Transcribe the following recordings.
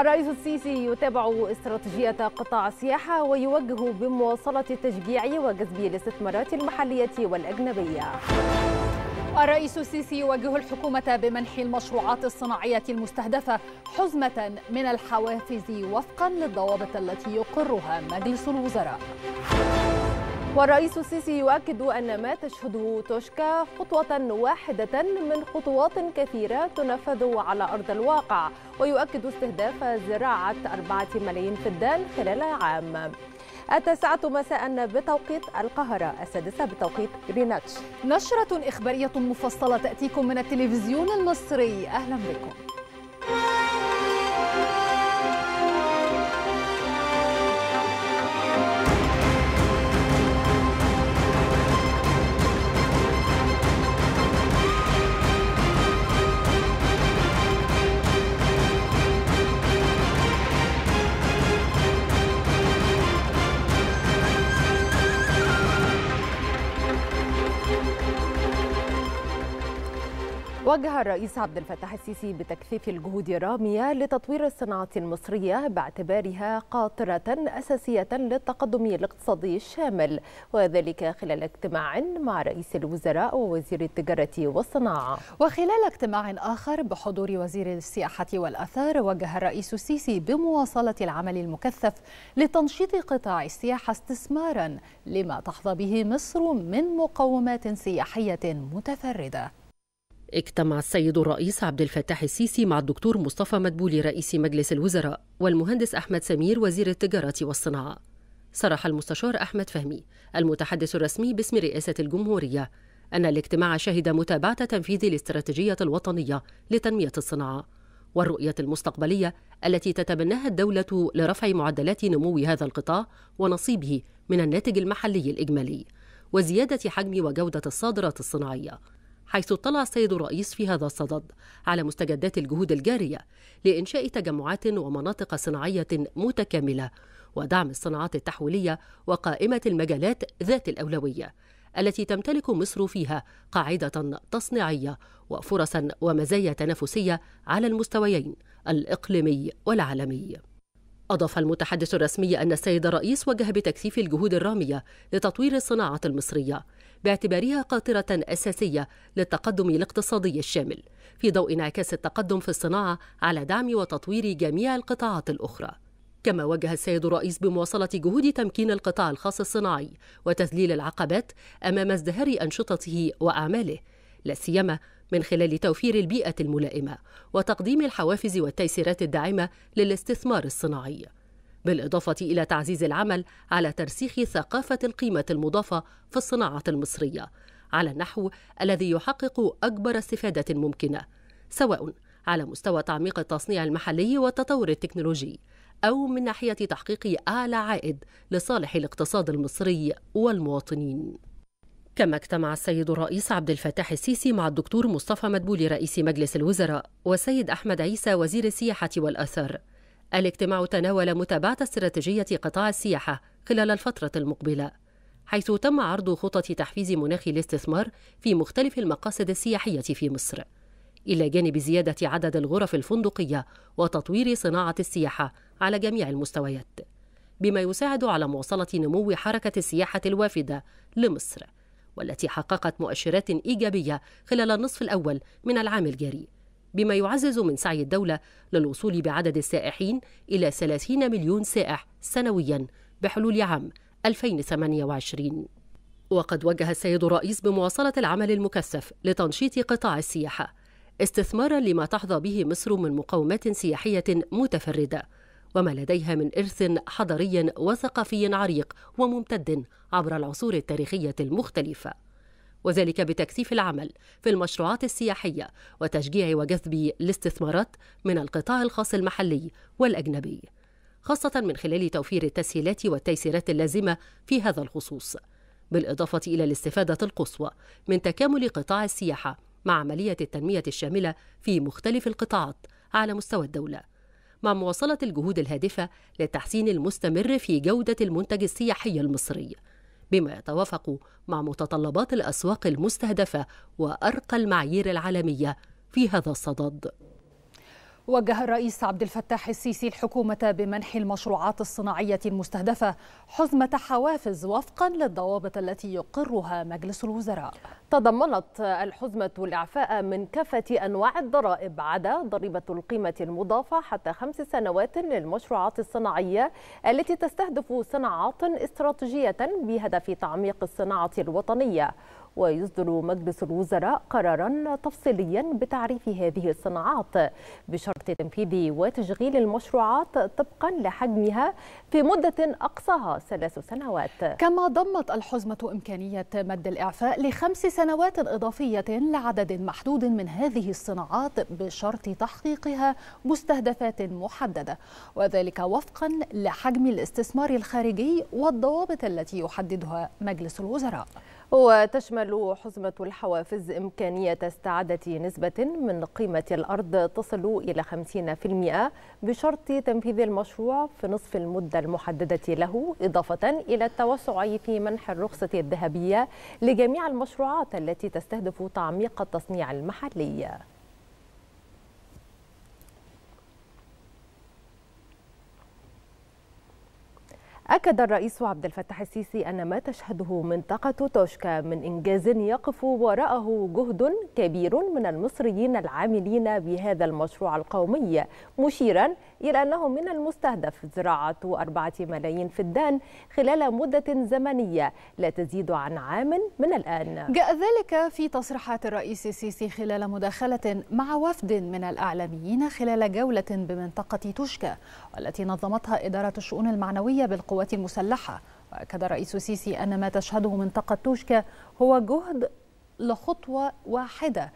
الرئيس السيسي يتابع استراتيجية قطاع السياحة ويوجه بمواصلة التشجيع وجذب الاستثمارات المحلية والأجنبية. الرئيس السيسي يوجه الحكومة بمنح المشروعات الصناعية المستهدفة حزمة من الحوافز وفقا للضوابط التي يقرها مجلس الوزراء. والرئيس السيسي يؤكد أن ما تشهده توشكا خطوة واحدة من خطوات كثيرة تنفذ على أرض الواقع ويؤكد استهداف زراعة أربعة ملايين فدان خلال عام التاسعة مساء بتوقيت القاهرة السادسة بتوقيت غرينتش نشرة إخبارية مفصلة تأتيكم من التلفزيون المصري أهلا بكم وجه الرئيس عبد الفتاح السيسي بتكثيف الجهود الرامية لتطوير الصناعة المصرية باعتبارها قاطرة أساسية للتقدم الاقتصادي الشامل وذلك خلال اجتماع مع رئيس الوزراء ووزير التجارة والصناعة وخلال اجتماع آخر بحضور وزير السياحة والأثار وجه الرئيس السيسي بمواصلة العمل المكثف لتنشيط قطاع السياحة استثمارا لما تحظى به مصر من مقومات سياحية متفردة اجتمع السيد الرئيس عبد الفتاح السيسي مع الدكتور مصطفى مدبولي رئيس مجلس الوزراء والمهندس أحمد سمير وزير التجارة والصناعة صرح المستشار أحمد فهمي المتحدث الرسمي باسم رئاسة الجمهورية أن الاجتماع شهد متابعة تنفيذ الاستراتيجية الوطنية لتنمية الصناعة والرؤية المستقبلية التي تتبناها الدولة لرفع معدلات نمو هذا القطاع ونصيبه من الناتج المحلي الإجمالي وزيادة حجم وجودة الصادرات الصناعية حيث اطلع السيد الرئيس في هذا الصدد على مستجدات الجهود الجارية لإنشاء تجمعات ومناطق صناعية متكاملة ودعم الصناعات التحويلية وقائمة المجالات ذات الأولوية التي تمتلك مصر فيها قاعدة تصنيعية وفرصا ومزايا تنافسية على المستويين الإقليمي والعالمي. أضاف المتحدث الرسمي أن السيد الرئيس وجه بتكثيف الجهود الرامية لتطوير الصناعة المصرية باعتبارها قاطرة أساسية للتقدم الاقتصادي الشامل في ضوء انعكاس التقدم في الصناعة على دعم وتطوير جميع القطاعات الأخرى كما وجه السيد الرئيس بمواصلة جهود تمكين القطاع الخاص الصناعي وتذليل العقبات أمام ازدهار أنشطته وأعماله لا سيما من خلال توفير البيئة الملائمة وتقديم الحوافز والتيسيرات الداعمة للاستثمار الصناعي بالإضافة إلى تعزيز العمل على ترسيخ ثقافة القيمة المضافة في الصناعة المصرية على النحو الذي يحقق أكبر استفادة ممكنة سواء على مستوى تعميق التصنيع المحلي والتطور التكنولوجي أو من ناحية تحقيق أعلى عائد لصالح الاقتصاد المصري والمواطنين كما اجتمع السيد الرئيس عبد الفتاح السيسي مع الدكتور مصطفى مدبولي رئيس مجلس الوزراء والسيد أحمد عيسى وزير السياحة والآثار الاجتماع تناول متابعة استراتيجية قطاع السياحة خلال الفترة المقبلة حيث تم عرض خطط تحفيز مناخ الاستثمار في مختلف المقاصد السياحية في مصر إلى جانب زيادة عدد الغرف الفندقية وتطوير صناعة السياحة على جميع المستويات بما يساعد على مواصلة نمو حركة السياحة الوافدة لمصر والتي حققت مؤشرات إيجابية خلال النصف الأول من العام الجاري بما يعزز من سعي الدولة للوصول بعدد السائحين إلى 30 مليون سائح سنويا بحلول عام 2028 وقد وجه السيد الرئيس بمواصلة العمل المكثف لتنشيط قطاع السياحة استثمارا لما تحظى به مصر من مقومات سياحية متفردة وما لديها من إرث حضري وثقافي عريق وممتد عبر العصور التاريخية المختلفة وذلك بتكثيف العمل في المشروعات السياحية وتشجيع وجذب الاستثمارات من القطاع الخاص المحلي والأجنبي خاصة من خلال توفير التسهيلات والتيسيرات اللازمة في هذا الخصوص بالإضافة إلى الاستفادة القصوى من تكامل قطاع السياحة مع عملية التنمية الشاملة في مختلف القطاعات على مستوى الدولة مع مواصلة الجهود الهادفة للتحسين المستمر في جودة المنتج السياحي المصري بما يتوافق مع متطلبات الأسواق المستهدفة وأرقى المعايير العالمية في هذا الصدد وجه الرئيس عبد الفتاح السيسي الحكومة بمنح المشروعات الصناعية المستهدفة حزمة حوافز وفقا للضوابط التي يقرها مجلس الوزراء. تضمنت الحزمة الإعفاء من كافة أنواع الضرائب عدا ضريبة القيمة المضافة حتى خمس سنوات للمشروعات الصناعية التي تستهدف صناعات استراتيجية بهدف تعميق الصناعة الوطنية ويصدر مجلس الوزراء قرارا تفصيليا بتعريف هذه الصناعات بشرط تنفيذ وتشغيل المشروعات طبقا لحجمها في مدة أقصاها ثلاث سنوات كما ضمت الحزمة إمكانية مد الإعفاء لخمس سنوات إضافية لعدد محدود من هذه الصناعات بشرط تحقيقها مستهدفات محددة وذلك وفقا لحجم الاستثمار الخارجي والضوابط التي يحددها مجلس الوزراء وتشمل تشمل حزمة الحوافز إمكانية استعادة نسبة من قيمة الأرض تصل إلى 50% بشرط تنفيذ المشروع في نصف المدة المحددة له إضافة إلى التوسع في منح الرخصة الذهبية لجميع المشروعات التي تستهدف تعميق التصنيع المحلي أكد الرئيس عبد الفتاح السيسي أن ما تشهده منطقة توشكا من إنجاز يقف وراءه جهد كبير من المصريين العاملين بهذا المشروع القومي مشيرا إلى أنه من المستهدف زراعة 4 ملايين فدان خلال مدة زمنية لا تزيد عن عام من الآن جاء ذلك في تصريحات الرئيس السيسي خلال مداخلة مع وفد من الأعلاميين خلال جولة بمنطقة توشكا والتي نظمتها إدارة الشؤون المعنوية بالقوات المسلحة وأكد الرئيس السيسي أن ما تشهده منطقة توشكا هو جهد لخطوة واحدة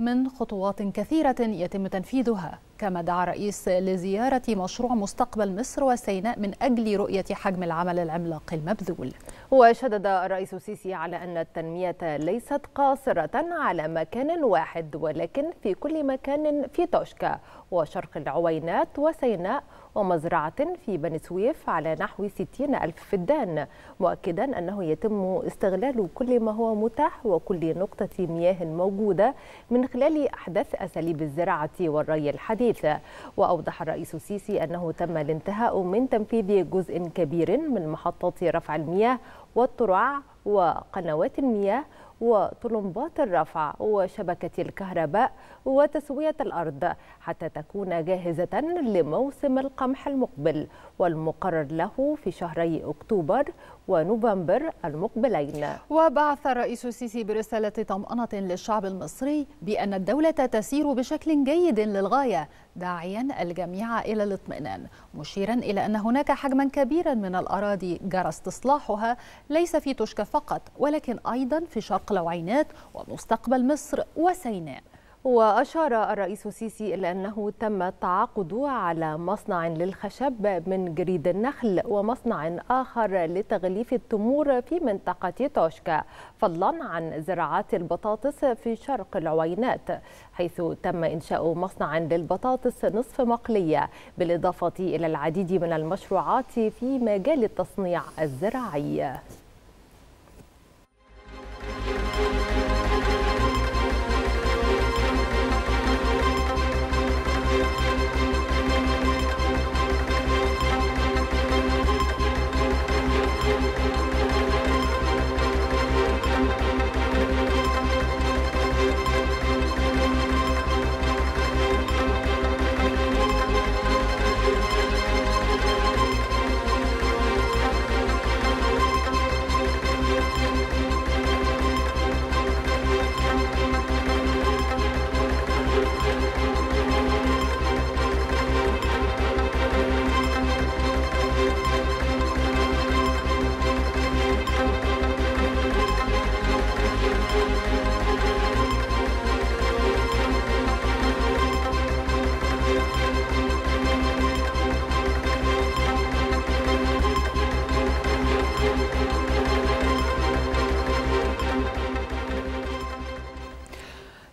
من خطوات كثيرة يتم تنفيذها كما دعا رئيس لزيارة مشروع مستقبل مصر وسيناء من أجل رؤية حجم العمل العملاق المبذول وشدد الرئيس السيسي على أن التنمية ليست قاصرة على مكان واحد ولكن في كل مكان في توشكا وشرق العوينات وسيناء ومزرعة في بني سويف على نحو 60 ألف فدان مؤكدا أنه يتم استغلال كل ما هو متاح وكل نقطة مياه موجودة من خلال أحدث أساليب الزراعة والري الحديثة وأوضح الرئيس السيسي أنه تم الانتهاء من تنفيذ جزء كبير من محطات رفع المياه والترع وقنوات المياه وطلمبات الرفع وشبكة الكهرباء وتسوية الأرض حتى تكون جاهزة لموسم القمح المقبل والمقرر له في شهري أكتوبر ونوفمبر المقبلين وبعث الرئيس السيسي برسالة طمأنة للشعب المصري بأن الدولة تسير بشكل جيد للغاية داعيا الجميع إلى الاطمئنان مشيرا إلى أن هناك حجما كبيرا من الأراضي جرى استصلاحها ليس في تشكى فقط ولكن أيضا في شرق لوعينات ومستقبل مصر وسيناء وأشار الرئيس السيسي إلى أنه تم التعاقد على مصنع للخشب من جريد النخل ومصنع آخر لتغليف التمور في منطقة توشكا فضلا عن زراعات البطاطس في شرق العوينات حيث تم إنشاء مصنع للبطاطس نصف مقلية بالإضافة إلى العديد من المشروعات في مجال التصنيع الزراعي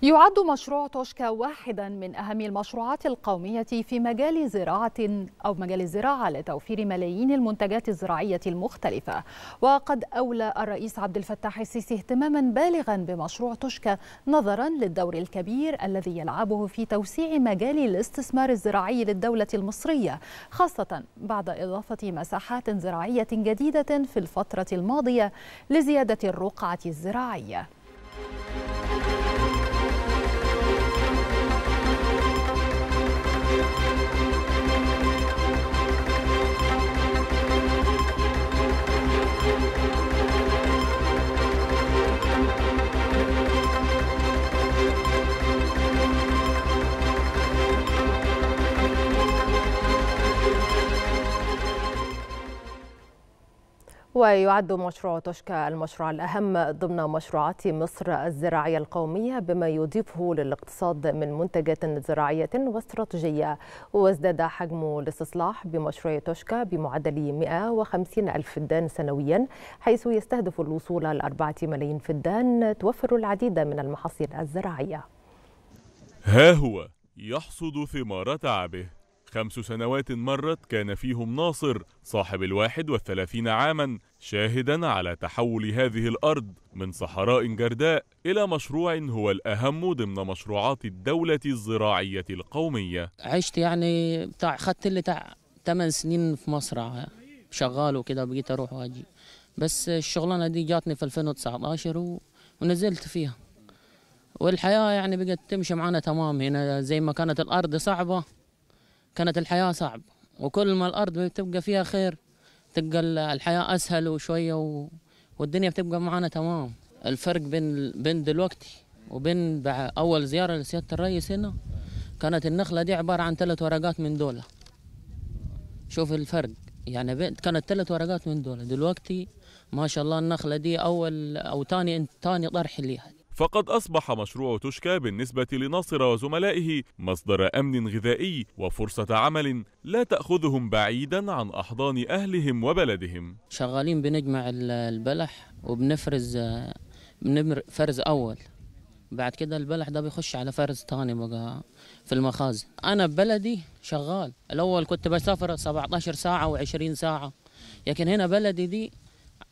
يعد مشروع توشكا واحدا من أهم المشروعات القومية في مجال زراعة أو مجال الزراعة لتوفير ملايين المنتجات الزراعية المختلفة وقد أولى الرئيس عبد الفتاح السيسي اهتماما بالغا بمشروع توشكا نظرا للدور الكبير الذي يلعبه في توسيع مجال الاستثمار الزراعي للدولة المصرية خاصة بعد إضافة مساحات زراعية جديدة في الفترة الماضية لزيادة الرقعة الزراعية. ويعد مشروع توشكا المشروع الأهم ضمن مشروعات مصر الزراعية القومية بما يضيفه للاقتصاد من منتجات زراعية واستراتيجية وازداد حجم الاستصلاح بمشروع توشكا بمعدل 150 ألف فدان سنويا حيث يستهدف الوصول لأربعة ملايين فدان توفر العديد من المحاصيل الزراعية ها هو يحصد ثمار تعبه خمس سنوات مرت كان فيهم ناصر صاحب الواحد والثلاثين عاما شاهدا على تحول هذه الأرض من صحراء جرداء إلى مشروع هو الأهم ضمن مشروعات الدولة الزراعية القومية عشت يعني بتاع خدت اللي تاع 8 سنين في مصر شغال وكده بقيت أروح وأجي بس الشغلانة دي جاتني في 2019 ونزلت فيها والحياة يعني بقت تمشي معانا تمام هنا زي ما كانت الأرض صعبة كانت الحياة صعبة وكل ما الأرض بتبقى فيها خير تبقى الحياة أسهل وشوية و... والدنيا بتبقى معانا تمام الفرق بين بين دلوقتي وبين أول زيارة لسيادة الرئيس هنا كانت النخلة دي عبارة عن ثلاث ورقات من دولة شوف الفرق يعني كانت ثلاث ورقات من دولة دلوقتي ما شاء الله النخلة دي أول أو تاني تاني طرح ليها فقد أصبح مشروع توشكا بالنسبة لناصر وزملائه مصدر أمن غذائي وفرصة عمل لا تأخذهم بعيدا عن أحضان أهلهم وبلدهم شغالين بنجمع البلح وبنفرز آه، فرز أول بعد كده البلح ده بيخش على فرز تاني بقى في المخازن انا بلدي شغال الاول كنت بسافر 17 ساعه و20 ساعه لكن هنا بلدي دي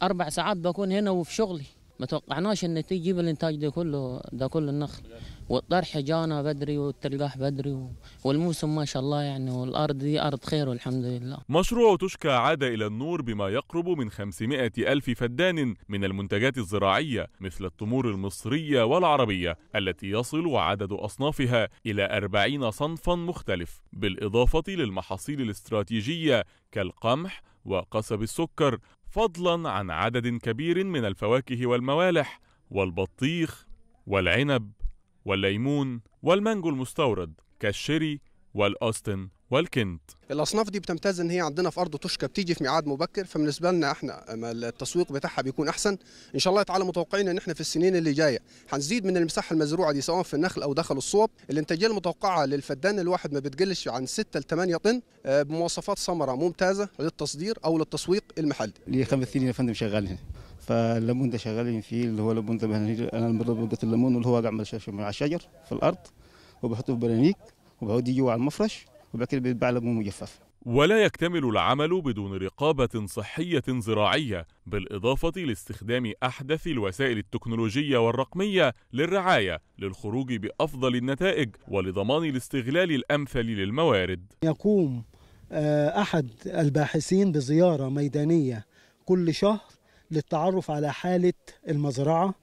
اربع ساعات بكون هنا وفي شغلي ما توقعناش ان تجيب الانتاج ده كله ده كله النخل والطرح جانا بدري والتلقاح بدري والموسم ما شاء الله يعني والارض دي ارض خير والحمد لله. مشروع تشكى عاد الى النور بما يقرب من 500 الف فدان من المنتجات الزراعيه مثل التمور المصريه والعربيه التي يصل عدد اصنافها الى 40 صنفا مختلف بالاضافه للمحاصيل الاستراتيجيه كالقمح وقصب السكر فضلا عن عدد كبير من الفواكه والموالح والبطيخ والعنب والليمون والمانجو المستورد كالشيري والأوستن والكنت الاصناف دي بتمتاز ان هي عندنا في ارض توشكا بتيجي في ميعاد مبكر فبالنسبه لنا احنا التسويق بتاعها بيكون احسن ان شاء الله تعالى متوقعين ان احنا في السنين اللي جايه هنزيد من المساحه المزروعه دي سواء في النخل او دخل الصوب الانتاجيه المتوقعه للفدان الواحد ما بتقلش عن 6 ل 8 طن آه، بمواصفات ثمره ممتازه للتصدير او للتسويق المحلي لي خمس سنين يا فندم شغالين فالليمون ده شغالين فيه اللي هو ليمون ده انا بقى الليمون اللي هو قاعد على الشجر في الارض وبحطه في برانيك وبعود يجوا على المفرش وبعد كده بيتباع لجوم مجفف ولا يكتمل العمل بدون رقابة صحية زراعية بالإضافة لاستخدام أحدث الوسائل التكنولوجية والرقمية للرعاية للخروج بأفضل النتائج ولضمان الاستغلال الأمثل للموارد يقوم آه، أحد الباحثين بزيارة ميدانية كل شهر للتعرف على حالة المزرعة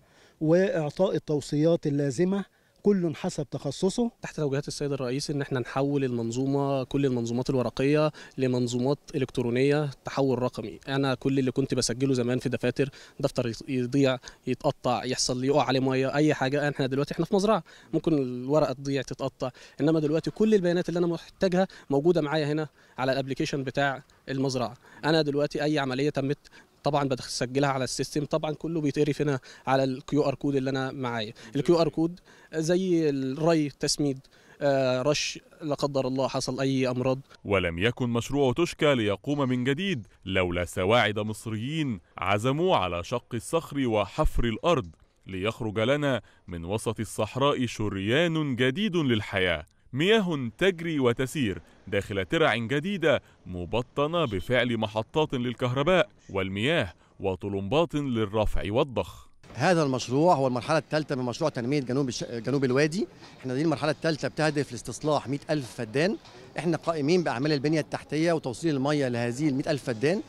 وإعطاء التوصيات اللازمة كل حسب تخصصه تحت توجيهات السيد الرئيس ان احنا نحول المنظومه كل المنظومات الورقيه لمنظومات الكترونيه تحول رقمي انا كل اللي كنت بسجله زمان في دفاتر دفتر يضيع يتقطع يحصل لي يقع عليه ميه اي حاجه احنا دلوقتي احنا في مزرعه ممكن الورقه تضيع تتقطع انما دلوقتي كل البيانات اللي انا محتاجها موجوده معايا هنا على الابلكيشن بتاع المزرعه انا دلوقتي اي عمليه تمت طبعا بسجلها على السيستم طبعا كله بيتقرف هنا على الكيو ار كود اللي انا معايا الكيو ار كود زي الري تسميد آه، رش لا قدر الله حصل أي أمراض ولم يكن مشروع توشكا ليقوم من جديد لولا سواعد مصريين عزموا على شق الصخر وحفر الأرض ليخرج لنا من وسط الصحراء شريان جديد للحياة مياه تجري وتسير داخل ترع جديدة مبطنة بفعل محطات للكهرباء والمياه وطلمبات للرفع والضخ هذا المشروع هو المرحلة الثالثة من مشروع تنمية جنوب الش... جنوب الوادي، احنا دي المرحلة الثالثة بتهدف لاستصلاح 100 ألف فدان، احنا قائمين بأعمال البنية التحتية وتوصيل المية لهذه ال 100 ألف فدان،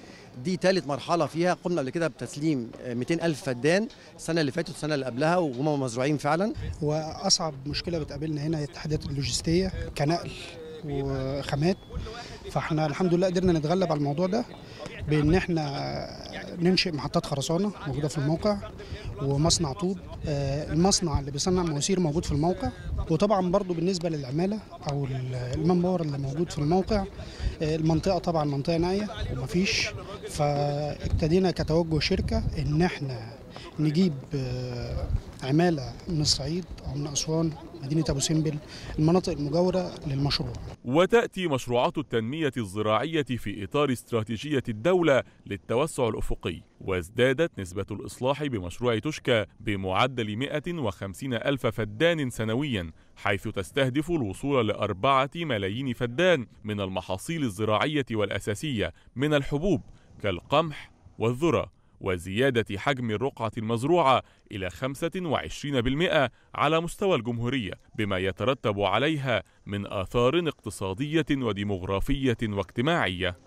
دي ثالث مرحله فيها قمنا قبل كده بتسليم 200 آه، الف فدان السنه اللي فاتت والسنه اللي قبلها وهم مزروعين فعلا واصعب مشكله بتقابلنا هنا هي التحديات اللوجستيه كنقل وخامات فاحنا الحمد لله قدرنا نتغلب على الموضوع ده بان احنا ننشئ محطات خرسانه موجوده في الموقع ومصنع طوب آه، المصنع اللي بيصنع مواسير موجود في الموقع وطبعا برضو بالنسبه للعماله او المان باور اللي موجود في الموقع آه، المنطقه طبعا منطقه نائيه ومفيش فابتدينا كتوجه شركه ان احنا نجيب آه، عماله من الصعيد او من اسوان مدينه ابو سمبل المناطق المجاوره للمشروع. وتاتي مشروعات التنميه الزراعيه في اطار استراتيجيه الدوله للتوسع الافقي، وازدادت نسبه الاصلاح بمشروع تشكى بمعدل 150 الف فدان سنويا، حيث تستهدف الوصول لاربعه ملايين فدان من المحاصيل الزراعيه والاساسيه من الحبوب كالقمح والذره. وزيادة حجم الرقعة المزروعة إلى 25% على مستوى الجمهورية بما يترتب عليها من آثار اقتصادية وديمغرافية واجتماعية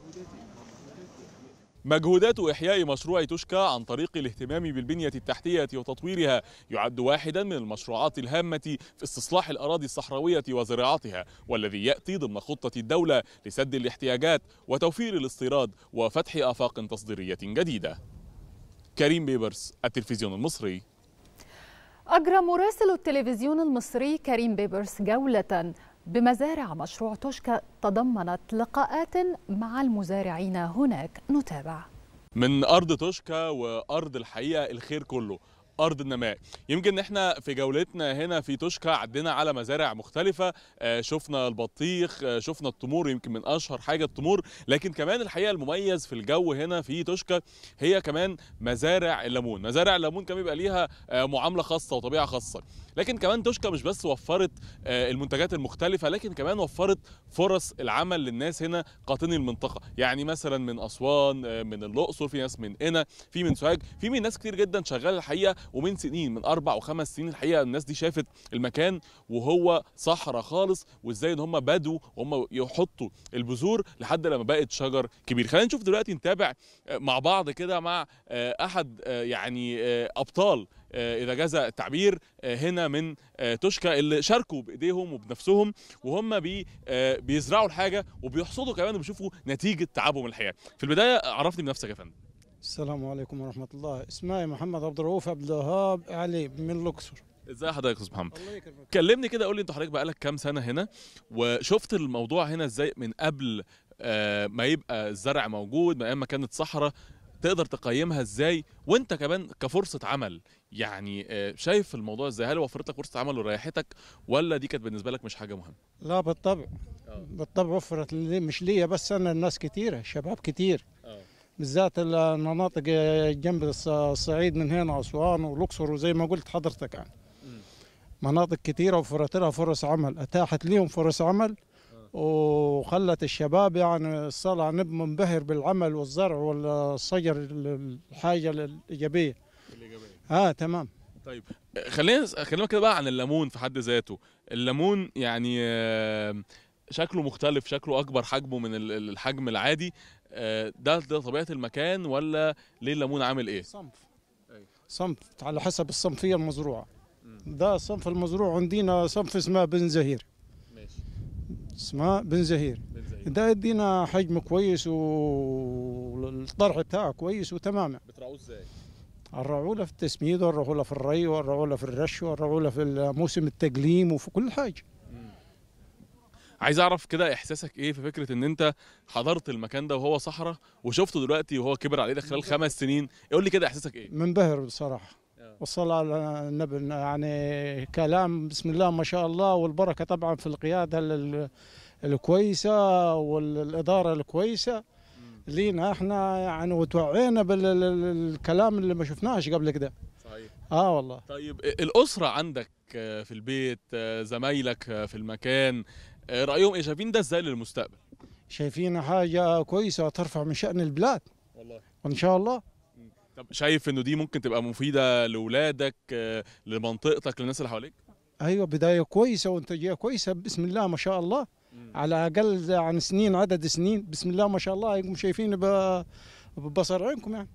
مجهودات إحياء مشروع توشكا عن طريق الاهتمام بالبنية التحتية وتطويرها يعد واحدا من المشروعات الهامة في استصلاح الأراضي الصحراوية وزراعتها والذي يأتي ضمن خطة الدولة لسد الاحتياجات وتوفير الاستيراد وفتح آفاق تصديرية جديدة كريم بيبرس التلفزيون المصري أجرى مراسل التلفزيون المصري كريم بيبرس جولة بمزارع مشروع توشكا تضمنت لقاءات مع المزارعين هناك نتابع من أرض توشكا وأرض الحقيقة الخير كله ارض النماء يمكن احنا في جولتنا هنا في توشكا عدينا على مزارع مختلفه آه، شفنا البطيخ آه، شفنا التمور يمكن من اشهر حاجه التمور لكن كمان الحقيقه المميز في الجو هنا في توشكا هي كمان مزارع الليمون مزارع الليمون كمان بيبقى ليها آه، معامله خاصه وطبيعه خاصه لكن كمان توشكا مش بس وفرت المنتجات المختلفه لكن كمان وفرت فرص العمل للناس هنا قاطني المنطقه يعني مثلا من اسوان من الاقصر في ناس من قنا في من سوهاج في من ناس كتير جدا شغاله الحقيقه ومن سنين من اربع وخمس سنين الحقيقه الناس دي شافت المكان وهو صحراء خالص وازاي ان هم بدوا وهم يحطوا البذور لحد لما بقت شجر كبير خلينا نشوف دلوقتي نتابع آه، مع بعض كده مع آه، احد آه، يعني ابطال اذا جاز التعبير هنا من توشكا اللي شاركوا بايديهم وبنفسهم وهم بي بيزرعوا الحاجه وبيحصدوا كمان وبيشوفوا نتيجه تعبهم الحقيقه في البدايه عرفني بنفسك يا فندم السلام عليكم ورحمة الله اسمي محمد عبد الرؤوف عبد الوهاب علي من الأقصر ازاي حضرتك يا استاذ محمد الله يكرمك كلمني كده قول لي انت حضرتك بقالك كام سنه هنا وشفت الموضوع هنا ازاي من قبل آه، ما يبقى الزرع موجود من ما كانت صحراء تقدر تقيمها ازاي وانت كمان كفرصه عمل يعني آه، شايف الموضوع ازاي هل وفرت لك فرصه عمل وريحتك ولا دي كانت بالنسبه لك مش حاجه مهمه لا بالطبع آه. بالطبع وفرت لي مش ليا بس انا الناس كتيره شباب كتير بالذات المناطق جنب الصعيد من هنا اسوان والاقصر وزي ما قلت حضرتك يعني مناطق كثيره وفرت لها فرص عمل اتاحت لهم فرص عمل آه. وخلت الشباب يعني صار نب منبهر بالعمل والزرع والشجر الحاجه الايجابيه الايجابيه اه تمام طيب خلينا خلينا كده بقى عن الليمون في حد ذاته الليمون يعني آه، شكله مختلف شكله اكبر حجمه من الحجم العادي آه، ده ده طبيعه المكان ولا ليه الليمون عامل ايه؟ صنف صنف على حسب الصنفيه المزروعه ده صنف المزروع عندنا صنف اسمه بن زهير ماشي اسمه بن زهير ده يدينا حجم كويس والطرح بتاعه كويس وتماما بترعوه ازاي؟ الرعوله في التسميد والرعوله في الري والرعوله في الرش والرعوله في موسم التقليم وفي كل حاجه عايز اعرف كده احساسك ايه في فكره ان انت حضرت المكان ده وهو صحراء وشفته دلوقتي وهو كبر على ده خلال خمس سنين قول لي كده احساسك ايه منبهر بصراحه آه. والصلاة على النبي يعني كلام بسم الله ما شاء الله والبركة طبعا في القيادة الكويسة والإدارة الكويسة لينا احنا يعني وتوعينا بالكلام اللي ما شفناهش قبل كده صحيح اه والله طيب الاسره عندك في البيت آه، زمايلك آه، في المكان آه، رايهم ايه شايفين ده ازاي للمستقبل شايفين حاجه كويسه ترفع من شان البلاد والله وان شاء الله طب شايف انه دي ممكن تبقى مفيده لاولادك آه، لمنطقتك للناس اللي حواليك ايوه بدايه كويسه وانتاجيه كويسه بسم الله ما شاء الله مم. على اقل عن سنين عدد سنين بسم الله ما شاء الله انكم شايفين ببصر عينكم يعني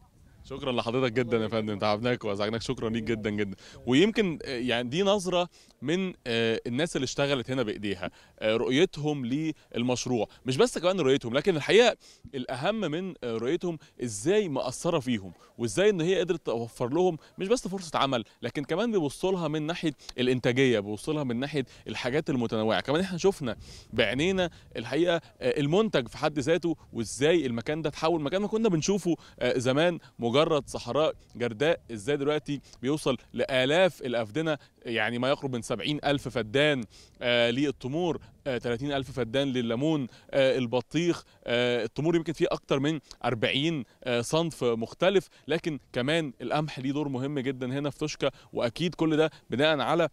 شكرا لحضرتك جدا يا فندم تعبناك وازعجناك شكرا ليك جدا جدا ويمكن آه، يعني دي نظره من آه، الناس اللي اشتغلت هنا بايديها آه، رؤيتهم للمشروع مش بس كمان رؤيتهم لكن الحقيقه الاهم من آه، رؤيتهم ازاي مأثره فيهم وازاي ان هي قدرت توفر لهم مش بس فرصه عمل لكن كمان بيبصوا لها من ناحيه الانتاجيه بيبصوا لها من ناحيه الحاجات المتنوعه كمان احنا شفنا بعينينا الحقيقه المنتج في حد ذاته وازاي المكان ده اتحول مكان ما كنا بنشوفه زمان مجرد صحراء جرداء ازاي دلوقتي بيوصل لالاف الافدنه يعني ما يقرب من 70 ألف فدان آه، للتمور 30 آه، ألف فدان لليمون آه، البطيخ التمور يمكن فيه أكتر من 40 صنف مختلف لكن كمان القمح ليه دور مهم جدا هنا في توشكا وأكيد كل ده بناء على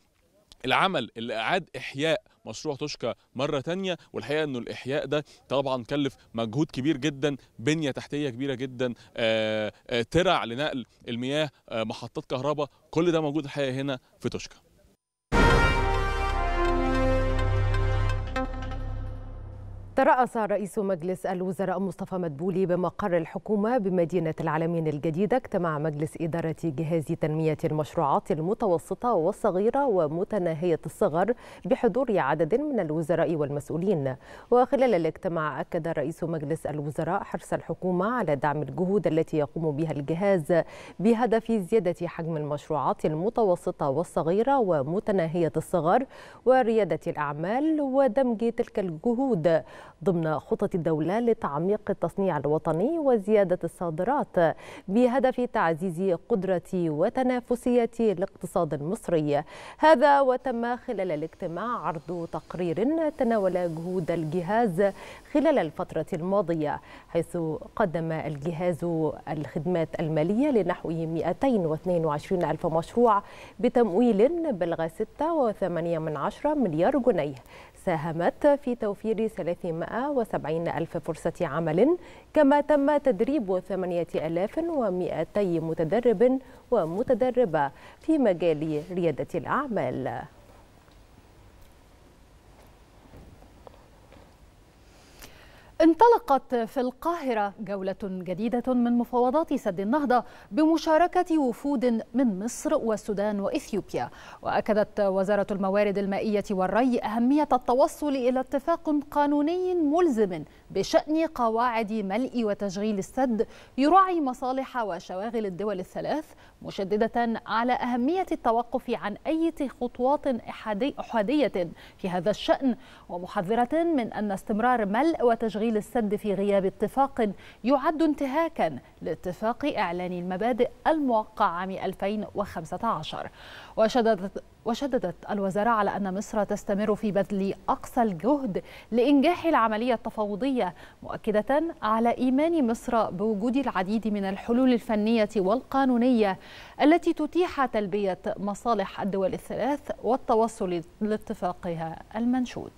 العمل اللي اعاد احياء مشروع توشكا مره تانية والحقيقه انه الاحياء ده طبعا كلف مجهود كبير جدا بنيه تحتيه كبيره جدا آه، آه، ترع لنقل المياه آه، محطات كهرباء كل ده موجود الحقيقه هنا في توشكا ترأس رئيس مجلس الوزراء مصطفى مدبولي بمقر الحكومة بمدينة العالمين الجديدة اجتماع مجلس إدارة جهاز تنمية المشروعات المتوسطة والصغيرة ومتناهية الصغر بحضور عدد من الوزراء والمسؤولين وخلال الاجتماع أكد رئيس مجلس الوزراء حرص الحكومة على دعم الجهود التي يقوم بها الجهاز بهدف زيادة حجم المشروعات المتوسطة والصغيرة ومتناهية الصغر وريادة الأعمال ودمج تلك الجهود ضمن خطط الدولة لتعميق التصنيع الوطني وزيادة الصادرات بهدف تعزيز قدرة وتنافسية الاقتصاد المصري هذا وتم خلال الاجتماع عرض تقرير تناول جهود الجهاز خلال الفترة الماضية حيث قدم الجهاز الخدمات المالية لنحو 222 ألف مشروع بتمويل بلغ 6.8 مليار جنيه ساهمت في توفير 370 ألف فرصة عمل كما تم تدريب 8200 متدرب ومتدربة في مجال ريادة الأعمال انطلقت في القاهرة جولة جديدة من مفاوضات سد النهضة بمشاركة وفود من مصر والسودان وإثيوبيا وأكدت وزارة الموارد المائية والري أهمية التوصل إلى اتفاق قانوني ملزم بشأن قواعد ملء وتشغيل السد يراعي مصالح وشواغل الدول الثلاث مشددة على أهمية التوقف عن أي خطوات أحادية في هذا الشأن ومحذرة من أن استمرار ملء وتشغيل السد في غياب اتفاق يعد انتهاكا لاتفاق إعلان المبادئ الموقع عام 2015 وشددت وشددت الوزارة على أن مصر تستمر في بذل أقصى الجهد لإنجاح العملية التفاوضية مؤكدة على إيمان مصر بوجود العديد من الحلول الفنية والقانونية التي تتيح تلبية مصالح الدول الثلاث والتوصل لاتفاقها المنشود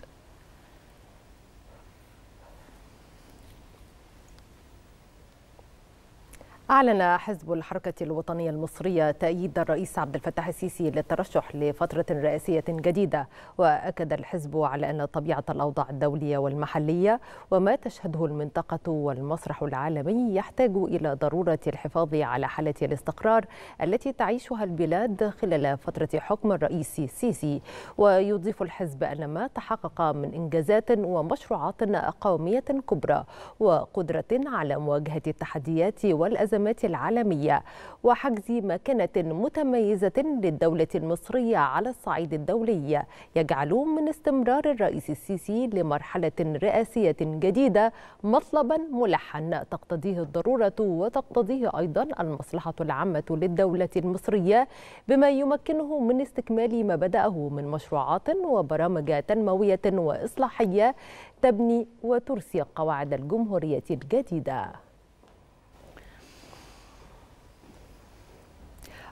أعلن حزب الحركة الوطنية المصرية تأييد الرئيس عبد الفتاح السيسي للترشح لفترة رئاسية جديدة وأكد الحزب على أن طبيعة الأوضاع الدولية والمحلية وما تشهده المنطقة والمسرح العالمي يحتاج إلى ضرورة الحفاظ على حالة الاستقرار التي تعيشها البلاد خلال فترة حكم الرئيس السيسي ويضيف الحزب أن ما تحقق من إنجازات ومشروعات قومية كبرى وقدرة على مواجهة التحديات والأزمات الأزمات العالمية وحجز مكانة متميزة للدولة المصرية على الصعيد الدولي يجعل من استمرار الرئيس السيسي لمرحلة رئاسية جديدة مطلبا ملحا تقتضيه الضرورة وتقتضيه أيضا المصلحة العامة للدولة المصرية بما يمكنه من استكمال ما بدأه من مشروعات وبرامج تنموية وإصلاحية تبني وترسي قواعد الجمهورية الجديدة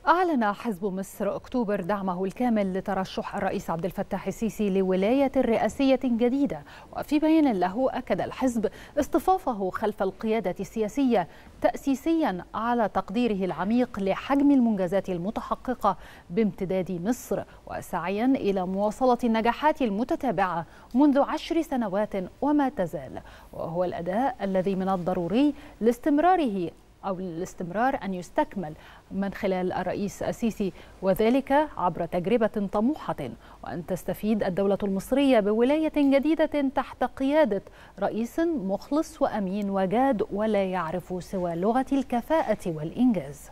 أعلن حزب مصر أكتوبر دعمه الكامل لترشح الرئيس عبد الفتاح السيسي لولاية رئاسية جديدة وفي بيان له أكد الحزب اصطفافه خلف القيادة السياسية تأسيسيا على تقديره العميق لحجم المنجزات المتحققة بامتداد مصر وسعيا إلى مواصلة النجاحات المتتابعة منذ عشر سنوات وما تزال وهو الأداء الذي من الضروري لاستمراره أو الاستمرار أن يستكمل من خلال الرئيس السيسي وذلك عبر تجربة طموحة وأن تستفيد الدولة المصرية بولاية جديدة تحت قيادة رئيس مخلص وأمين وجاد ولا يعرف سوى لغة الكفاءة والإنجاز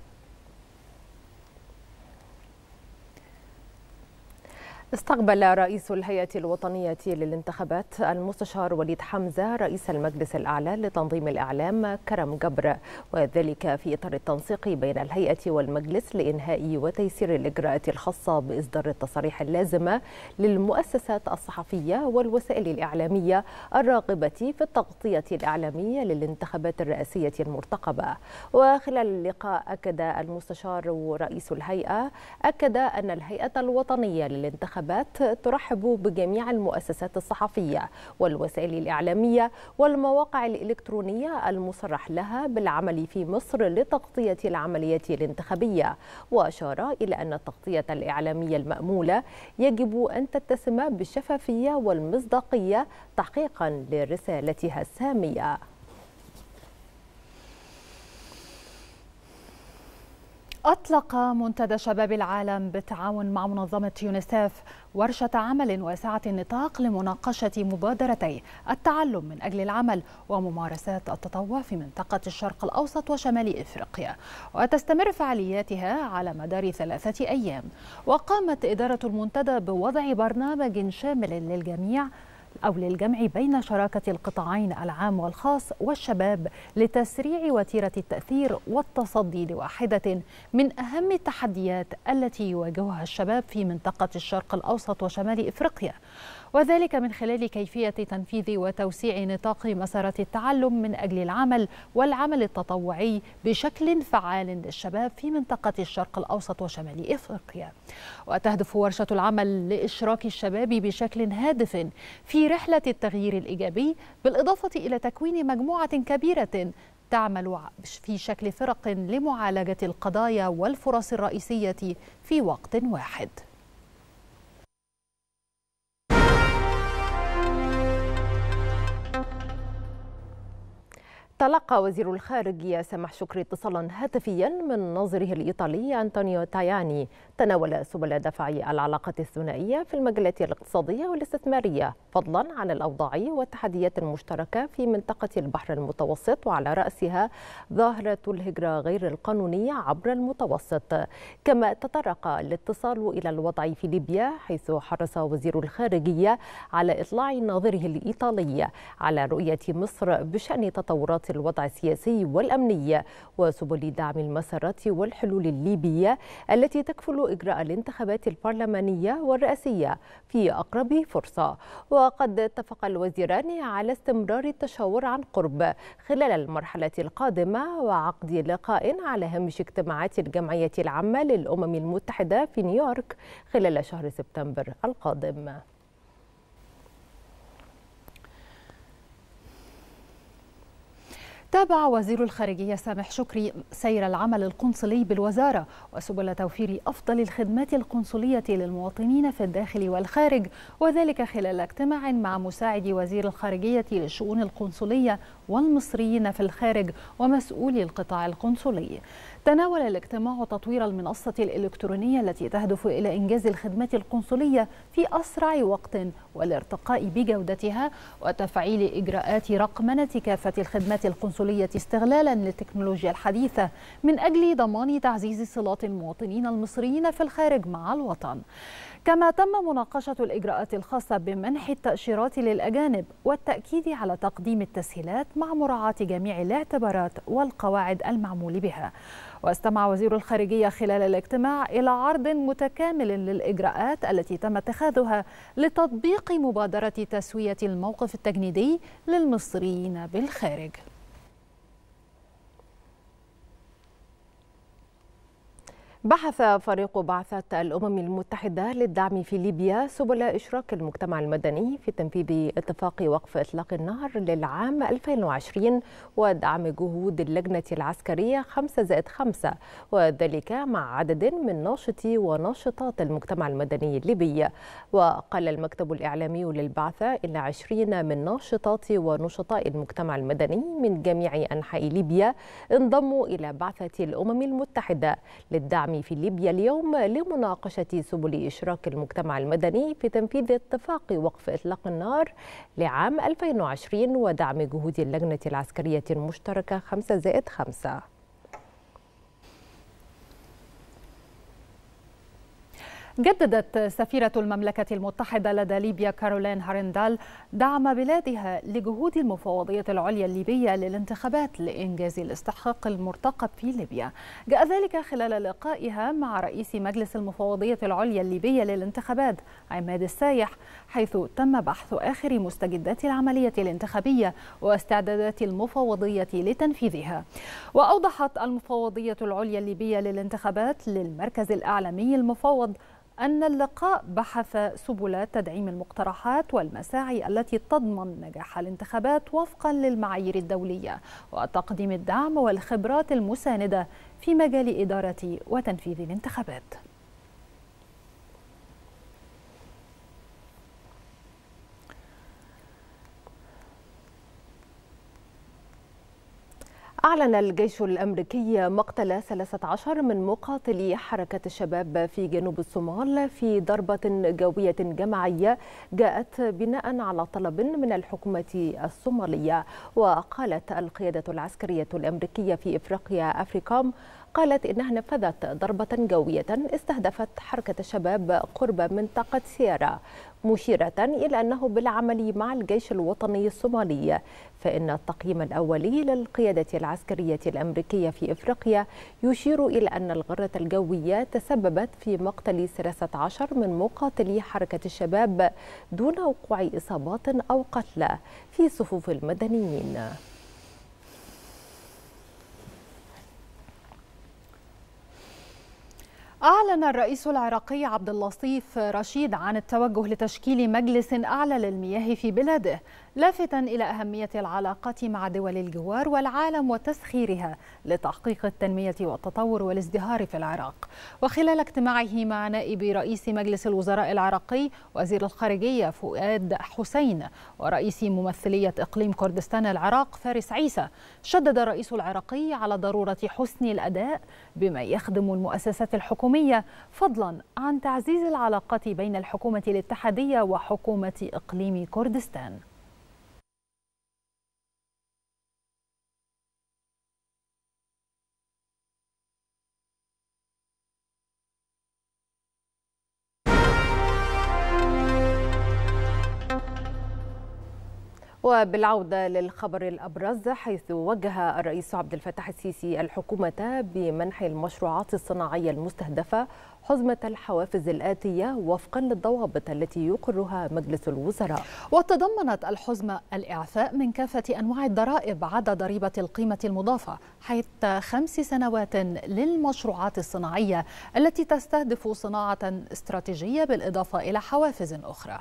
استقبل رئيس الهيئة الوطنية للانتخابات المستشار وليد حمزة رئيس المجلس الأعلى لتنظيم الإعلام كرم جبر وذلك في إطار التنسيق بين الهيئة والمجلس لإنهاء وتيسير الإجراءات الخاصة بإصدار التصاريح اللازمة للمؤسسات الصحفية والوسائل الإعلامية الراغبة في التغطية الإعلامية للانتخابات الرئاسية المرتقبة وخلال اللقاء أكد المستشار ورئيس الهيئة أكد أن الهيئة الوطنية للانتخابات الانتخابات ترحب بجميع المؤسسات الصحفية والوسائل الإعلامية والمواقع الإلكترونية المصرح لها بالعمل في مصر لتغطية العملية الانتخابية وأشار إلى أن التغطية الإعلامية المأمولة يجب أن تتسم بالشفافية والمصداقية تحقيقا لرسالتها السامية أطلق منتدى شباب العالم بالتعاون مع منظمة يونيسيف ورشة عمل واسعة النطاق لمناقشة مبادرتي التعلم من أجل العمل وممارسات التطوع في منطقة الشرق الأوسط وشمال إفريقيا وتستمر فعالياتها على مدار ثلاثة أيام وقامت إدارة المنتدى بوضع برنامج شامل للجميع أو للجمع بين شراكة القطاعين العام والخاص والشباب لتسريع وتيرة التأثير والتصدي لواحدة من أهم التحديات التي يواجهها الشباب في منطقة الشرق الأوسط وشمال إفريقيا وذلك من خلال كيفية تنفيذ وتوسيع نطاق مسارات التعلم من أجل العمل والعمل التطوعي بشكل فعال للشباب في منطقة الشرق الأوسط وشمال إفريقيا وتهدف ورشة العمل لإشراك الشباب بشكل هادف في رحلة التغيير الإيجابي بالإضافة إلى تكوين مجموعة كبيرة تعمل في شكل فرق لمعالجة القضايا والفرص الرئيسية في وقت واحد تلقى وزير الخارجية سمح شكري اتصالا هاتفيا من ناظره الإيطالي أنطونيو تاياني تناول سبل دفع العلاقة الثنائية في المجالات الاقتصادية والاستثمارية فضلا عن الأوضاع والتحديات المشتركة في منطقة البحر المتوسط وعلى رأسها ظاهرة الهجرة غير القانونية عبر المتوسط كما تطرق الاتصال إلى الوضع في ليبيا حيث حرص وزير الخارجية على إطلاع ناظره الإيطالي على رؤية مصر بشأن تطورات الوضع السياسي والأمني وسبل دعم المسارات والحلول الليبية التي تكفل إجراء الانتخابات البرلمانية والرئاسية في أقرب فرصة وقد اتفق الوزيران على استمرار التشاور عن قرب خلال المرحلة القادمة وعقد لقاء على هامش اجتماعات الجمعية العامة للأمم المتحدة في نيويورك خلال شهر سبتمبر القادم تابع وزير الخارجية سامح شكري سير العمل القنصلي بالوزارة وسبل توفير أفضل الخدمات القنصلية للمواطنين في الداخل والخارج وذلك خلال اجتماع مع مساعد وزير الخارجية للشؤون القنصلية والمصريين في الخارج ومسؤولي القطاع القنصلي تناول الاجتماع تطوير المنصة الإلكترونية التي تهدف إلى إنجاز الخدمات القنصلية في أسرع وقت والارتقاء بجودتها وتفعيل إجراءات رقمنة كافة الخدمات القنصلية استغلالا للتكنولوجيا الحديثة من أجل ضمان تعزيز صلات المواطنين المصريين في الخارج مع الوطن كما تم مناقشة الإجراءات الخاصة بمنح التأشيرات للأجانب والتأكيد على تقديم التسهيلات مع مراعاة جميع الاعتبارات والقواعد المعمول بها واستمع وزير الخارجية خلال الاجتماع إلى عرض متكامل للإجراءات التي تم اتخاذها لتطبيق مبادرة تسوية الموقف التجنيدي للمصريين بالخارج بحث فريق بعثة الأمم المتحدة للدعم في ليبيا سبل إشراك المجتمع المدني في تنفيذ اتفاق وقف إطلاق النار للعام 2020 ودعم جهود اللجنة العسكرية 5 زائد 5 وذلك مع عدد من ناشطي وناشطات المجتمع المدني الليبي وقال المكتب الإعلامي للبعثة إن 20 من ناشطات ونشطاء المجتمع المدني من جميع أنحاء ليبيا انضموا إلى بعثة الأمم المتحدة للدعم العالمي في ليبيا اليوم لمناقشة سبل إشراك المجتمع المدني في تنفيذ اتفاق وقف إطلاق النار لعام 2020 ودعم جهود اللجنة العسكرية المشتركة 5 زائد 5 جددت سفيرة المملكة المتحدة لدى ليبيا كارولين هارندال دعم بلادها لجهود المفوضية العليا الليبية للانتخابات لإنجاز الاستحقاق المرتقب في ليبيا جاء ذلك خلال لقائها مع رئيس مجلس المفوضية العليا الليبية للانتخابات عماد السايح حيث تم بحث آخر مستجدات العملية الانتخابية واستعدادات المفوضية لتنفيذها وأوضحت المفوضية العليا الليبية للانتخابات للمركز الأعلامي المفوض أن اللقاء بحث سبل تدعيم المقترحات والمساعي التي تضمن نجاح الانتخابات وفقا للمعايير الدولية وتقديم الدعم والخبرات المساندة في مجال إدارة وتنفيذ الانتخابات أعلن الجيش الأمريكي مقتل 13 من مقاتلي حركة الشباب في جنوب الصومال في ضربة جوية جماعية جاءت بناء على طلب من الحكومة الصومالية وقالت القيادة العسكرية الأمريكية في إفريقيا أفريكام قالت إنها نفذت ضربة جوية استهدفت حركة الشباب قرب منطقة سيارة مشيرة إلى أنه بالعمل مع الجيش الوطني الصومالي فإن التقييم الأولي للقيادة العسكرية الأمريكية في إفريقيا يشير إلى أن الغرة الجوية تسببت في مقتل 13 من مقاتلي حركة الشباب دون وقوع إصابات أو قتلى في صفوف المدنيين أعلن الرئيس العراقي عبد اللطيف رشيد عن التوجه لتشكيل مجلس أعلى للمياه في بلاده لافتا إلى أهمية العلاقات مع دول الجوار والعالم وتسخيرها لتحقيق التنمية والتطور والازدهار في العراق وخلال اجتماعه مع نائب رئيس مجلس الوزراء العراقي وزير الخارجية فؤاد حسين ورئيس ممثلية إقليم كردستان العراق فارس عيسى شدد الرئيس العراقي على ضرورة حسن الأداء بما يخدم المؤسسات الحكومية فضلا عن تعزيز العلاقات بين الحكومة الاتحادية وحكومة إقليم كردستان وبالعودة للخبر الأبرز حيث وجه الرئيس عبد الفتاح السيسي الحكومة بمنح المشروعات الصناعية المستهدفة حزمة الحوافز الآتية وفقا للضوابط التي يقرها مجلس الوزراء وتضمنت الحزمة الإعفاء من كافة أنواع الضرائب عدا ضريبة القيمة المضافة حتى خمس سنوات للمشروعات الصناعية التي تستهدف صناعة استراتيجية بالإضافة إلى حوافز أخرى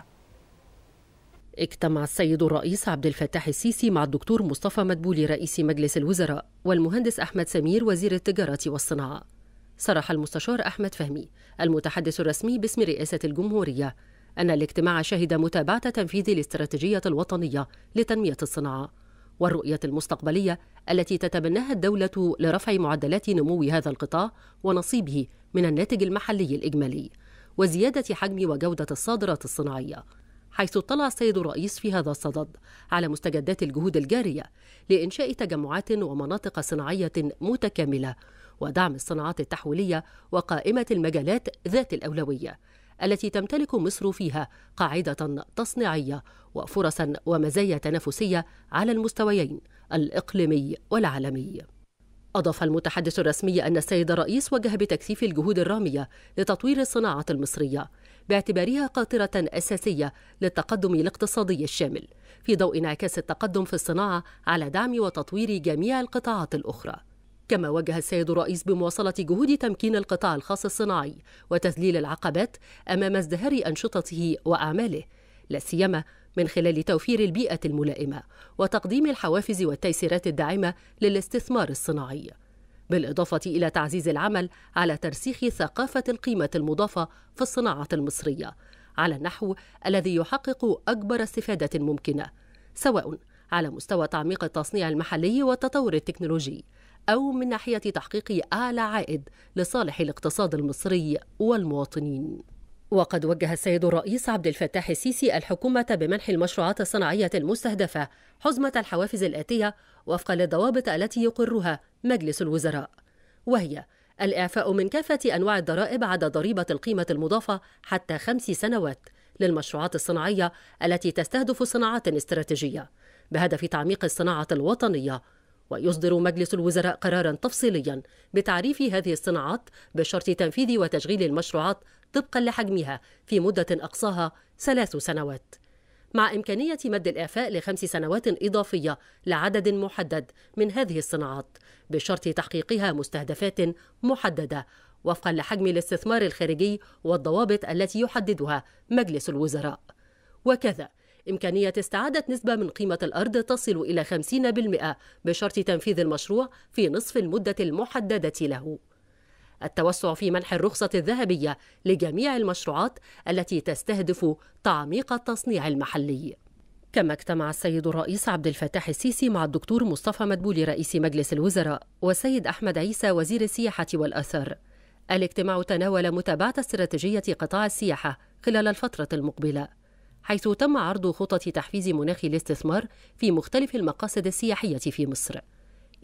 اجتمع السيد الرئيس عبد الفتاح السيسي مع الدكتور مصطفى مدبولي رئيس مجلس الوزراء والمهندس أحمد سمير وزير التجارة والصناعة صرح المستشار أحمد فهمي المتحدث الرسمي باسم رئاسة الجمهورية أن الاجتماع شهد متابعة تنفيذ الاستراتيجية الوطنية لتنمية الصناعة والرؤية المستقبلية التي تتبناها الدولة لرفع معدلات نمو هذا القطاع ونصيبه من الناتج المحلي الإجمالي وزيادة حجم وجودة الصادرات الصناعية حيث اطلع السيد الرئيس في هذا الصدد على مستجدات الجهود الجارية لإنشاء تجمعات ومناطق صناعية متكاملة ودعم الصناعات التحويلية وقائمة المجالات ذات الأولوية التي تمتلك مصر فيها قاعدة تصنيعية وفرصا ومزايا تنافسية على المستويين الإقليمي والعالمي أضاف المتحدث الرسمي أن السيد الرئيس وجه بتكثيف الجهود الرامية لتطوير الصناعة المصرية باعتبارها قاطرة أساسية للتقدم الاقتصادي الشامل في ضوء انعكاس التقدم في الصناعة على دعم وتطوير جميع القطاعات الأخرى كما وجه السيد الرئيس بمواصلة جهود تمكين القطاع الخاص الصناعي وتذليل العقبات أمام ازدهار أنشطته وأعماله لا سيما من خلال توفير البيئة الملائمة وتقديم الحوافز والتيسيرات الداعمة للاستثمار الصناعي بالإضافة إلى تعزيز العمل على ترسيخ ثقافة القيمة المضافة في الصناعة المصرية على النحو الذي يحقق أكبر استفادة ممكنة سواء على مستوى تعميق التصنيع المحلي والتطور التكنولوجي أو من ناحية تحقيق أعلى عائد لصالح الاقتصاد المصري والمواطنين وقد وجه السيد الرئيس عبد الفتاح السيسي الحكومة بمنح المشروعات الصناعية المستهدفة حزمة الحوافز الآتية وفقا للضوابط التي يقرها مجلس الوزراء وهي الإعفاء من كافة أنواع الضرائب عدا ضريبة القيمة المضافة حتى خمس سنوات للمشروعات الصناعية التي تستهدف صناعات استراتيجية بهدف تعميق الصناعة الوطنية ويصدر مجلس الوزراء قرارا تفصيليا بتعريف هذه الصناعات بشرط تنفيذ وتشغيل المشروعات طبقا لحجمها في مدة أقصاها ثلاث سنوات مع إمكانية مد الإعفاء لخمس سنوات إضافية لعدد محدد من هذه الصناعات بشرط تحقيقها مستهدفات محددة وفقا لحجم الاستثمار الخارجي والضوابط التي يحددها مجلس الوزراء وكذا إمكانية استعادة نسبة من قيمة الأرض تصل إلى 50% بشرط تنفيذ المشروع في نصف المدة المحددة له التوسع في منح الرخصة الذهبية لجميع المشروعات التي تستهدف تعميق التصنيع المحلي. كما اجتمع السيد الرئيس عبد الفتاح السيسي مع الدكتور مصطفى مدبولي رئيس مجلس الوزراء والسيد أحمد عيسى وزير السياحة والأثار الاجتماع تناول متابعة استراتيجية قطاع السياحة خلال الفترة المقبلة، حيث تم عرض خطط تحفيز مناخ الاستثمار في مختلف المقاصد السياحية في مصر.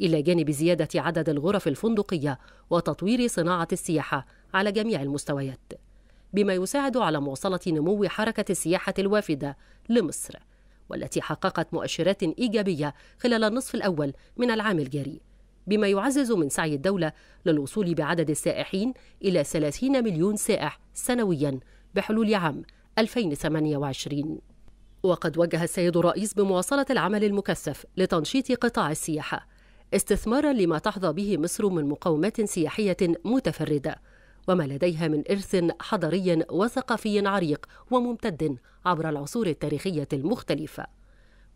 إلى جانب زيادة عدد الغرف الفندقية وتطوير صناعة السياحة على جميع المستويات بما يساعد على مواصلة نمو حركة السياحة الوافدة لمصر والتي حققت مؤشرات إيجابية خلال النصف الأول من العام الجاري بما يعزز من سعي الدولة للوصول بعدد السائحين إلى 30 مليون سائح سنويا بحلول عام 2028 وقد وجه السيد الرئيس بمواصلة العمل المكثف لتنشيط قطاع السياحة استثمارا لما تحظى به مصر من مقومات سياحية متفردة وما لديها من إرث حضري وثقافي عريق وممتد عبر العصور التاريخية المختلفة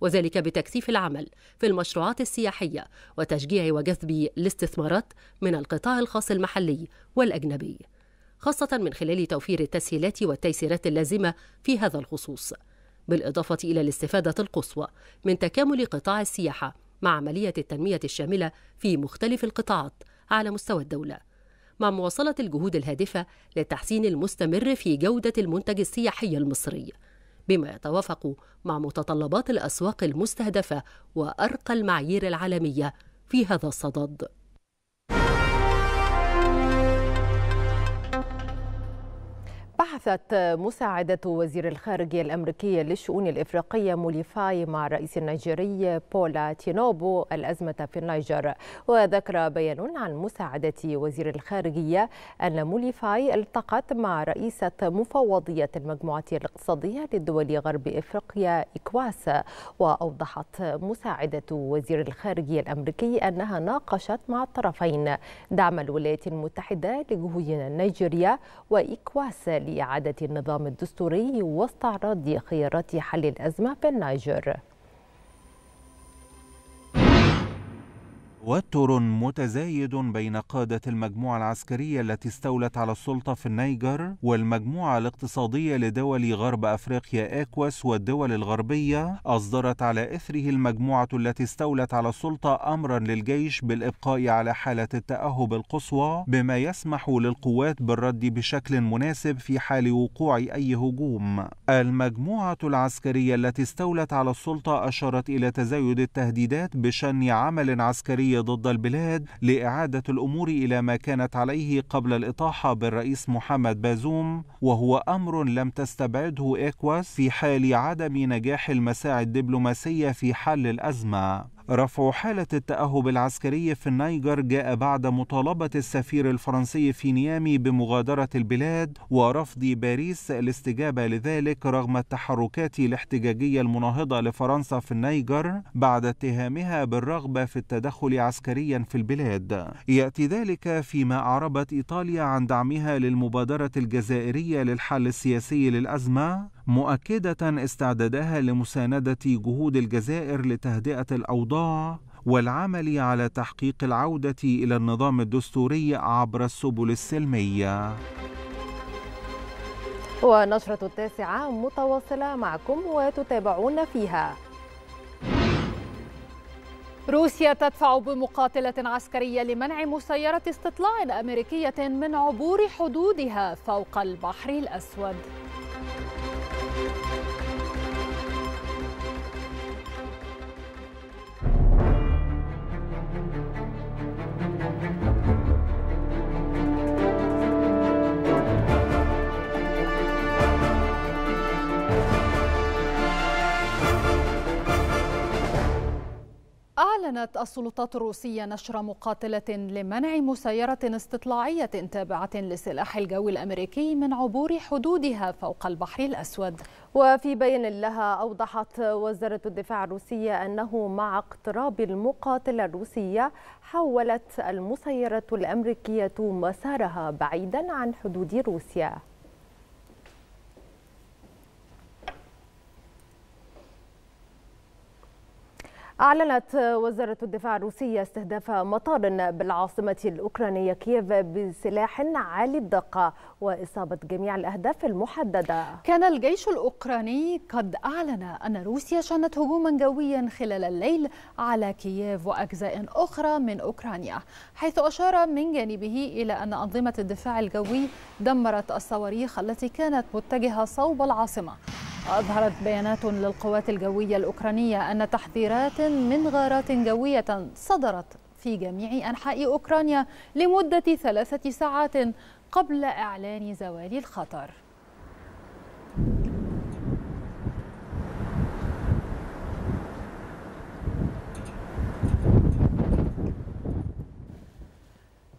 وذلك بتكثيف العمل في المشروعات السياحية وتشجيع وجذب الاستثمارات من القطاع الخاص المحلي والأجنبي خاصة من خلال توفير التسهيلات والتيسيرات اللازمة في هذا الخصوص بالإضافة إلى الاستفادة القصوى من تكامل قطاع السياحة مع عملية التنمية الشاملة في مختلف القطاعات على مستوى الدولة مع مواصلة الجهود الهادفة للتحسين المستمر في جودة المنتج السياحي المصري بما يتوافق مع متطلبات الأسواق المستهدفة وأرقى المعايير العالمية في هذا الصدد بحثت مساعدة وزير الخارجية الأمريكية للشؤون الإفريقية موليفاي مع الرئيس النيجيري بولا تينوبو الأزمة في النيجر وذكر بيان عن مساعدة وزير الخارجية أن موليفاي التقت مع رئيسة مفوضية المجموعة الاقتصادية للدول غرب إفريقيا إكواسا وأوضحت مساعدة وزير الخارجية الأمريكي أنها ناقشت مع الطرفين دعم الولايات المتحدة لجهودنا النيجيرية وإكواسا لإعادة النظام الدستوري واستعراض خيارات حل الأزمة في النيجر توتر متزايد بين قادة المجموعة العسكرية التي استولت على السلطة في النيجر والمجموعة الاقتصادية لدول غرب أفريقيا إيكوس والدول الغربية أصدرت على إثره المجموعة التي استولت على السلطة أمرا للجيش بالإبقاء على حالة التأهب القصوى بما يسمح للقوات بالرد بشكل مناسب في حال وقوع أي هجوم المجموعة العسكرية التي استولت على السلطة أشارت إلى تزايد التهديدات بشن عمل عسكري ضد البلاد لإعادة الأمور إلى ما كانت عليه قبل الإطاحة بالرئيس محمد بازوم وهو أمر لم تستبعده إكواس في حال عدم نجاح المساعي الدبلوماسية في حل الأزمة رفع حالة التأهب العسكري في النيجر جاء بعد مطالبة السفير الفرنسي في نيامي بمغادرة البلاد ورفض باريس الاستجابة لذلك رغم التحركات الاحتجاجية المناهضة لفرنسا في النيجر بعد اتهامها بالرغبة في التدخل عسكريا في البلاد يأتي ذلك فيما أعربت إيطاليا عن دعمها للمبادرة الجزائرية للحل السياسي للأزمة مؤكدة استعدادها لمساندة جهود الجزائر لتهدئة الأوضاع والعمل على تحقيق العودة إلى النظام الدستوري عبر السبل السلمية. ونشرة التاسعة متواصلة معكم وتتابعون فيها روسيا تدفع بمقاتلة عسكرية لمنع مسيرة استطلاع أمريكية من عبور حدودها فوق البحر الأسود أعلنت السلطات الروسية نشر مقاتلة لمنع مسيرة استطلاعية تابعة لسلاح الجو الأمريكي من عبور حدودها فوق البحر الأسود وفي بيان لها أوضحت وزارة الدفاع الروسية أنه مع اقتراب المقاتلة الروسية حولت المسيرة الأمريكية مسارها بعيدا عن حدود روسيا أعلنت وزارة الدفاع الروسية استهداف مطار بالعاصمة الأوكرانية كييف بسلاح عالي الدقة وإصابة جميع الأهداف المحددة كان الجيش الأوكراني قد أعلن أن روسيا شنت هجوما جويا خلال الليل على كييف وأجزاء أخرى من أوكرانيا حيث أشار من جانبه إلى أن أنظمة الدفاع الجوي دمرت الصواريخ التي كانت متجهة صوب العاصمة أظهرت بيانات للقوات الجوية الأوكرانية أن تحذيرات من غارات جوية صدرت في جميع أنحاء أوكرانيا لمدة ثلاثة ساعات قبل إعلان زوال الخطر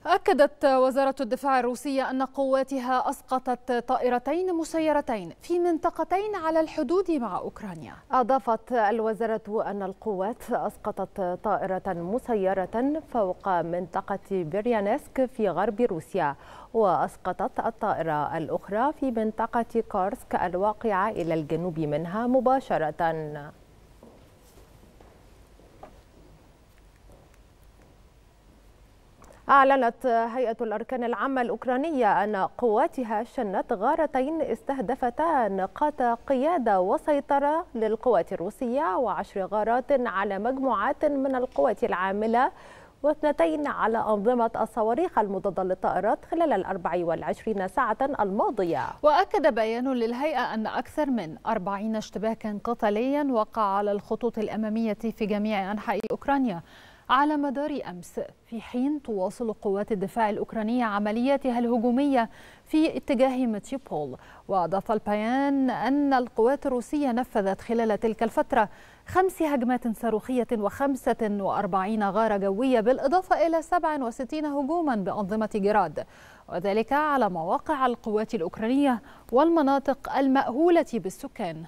أكدت وزارة الدفاع الروسية أن قواتها أسقطت طائرتين مسيرتين في منطقتين على الحدود مع أوكرانيا أضافت الوزارة أن القوات أسقطت طائرة مسيرة فوق منطقة بريانسك في غرب روسيا وأسقطت الطائرة الأخرى في منطقة كارسك الواقعة إلى الجنوب منها مباشرة أعلنت هيئة الأركان العامة الأوكرانية أن قواتها شنت غارتين استهدفتا نقاط قيادة وسيطرة للقوات الروسية وعشر غارات على مجموعات من القوات العاملة واثنتين على أنظمة الصواريخ المضادة للطائرات خلال الأربع والعشرين ساعة الماضية وأكد بيان للهيئة أن أكثر من أربعين اشتباكا قتاليا وقع على الخطوط الأمامية في جميع أنحاء أوكرانيا على مدار أمس في حين تواصل قوات الدفاع الأوكرانية عملياتها الهجومية في اتجاه متيوبول وأضاف البيان أن القوات الروسية نفذت خلال تلك الفترة خمس هجمات صاروخية وخمسة وأربعين غارة جوية بالإضافة إلى 67 هجوما بأنظمة جراد وذلك على مواقع القوات الأوكرانية والمناطق المأهولة بالسكان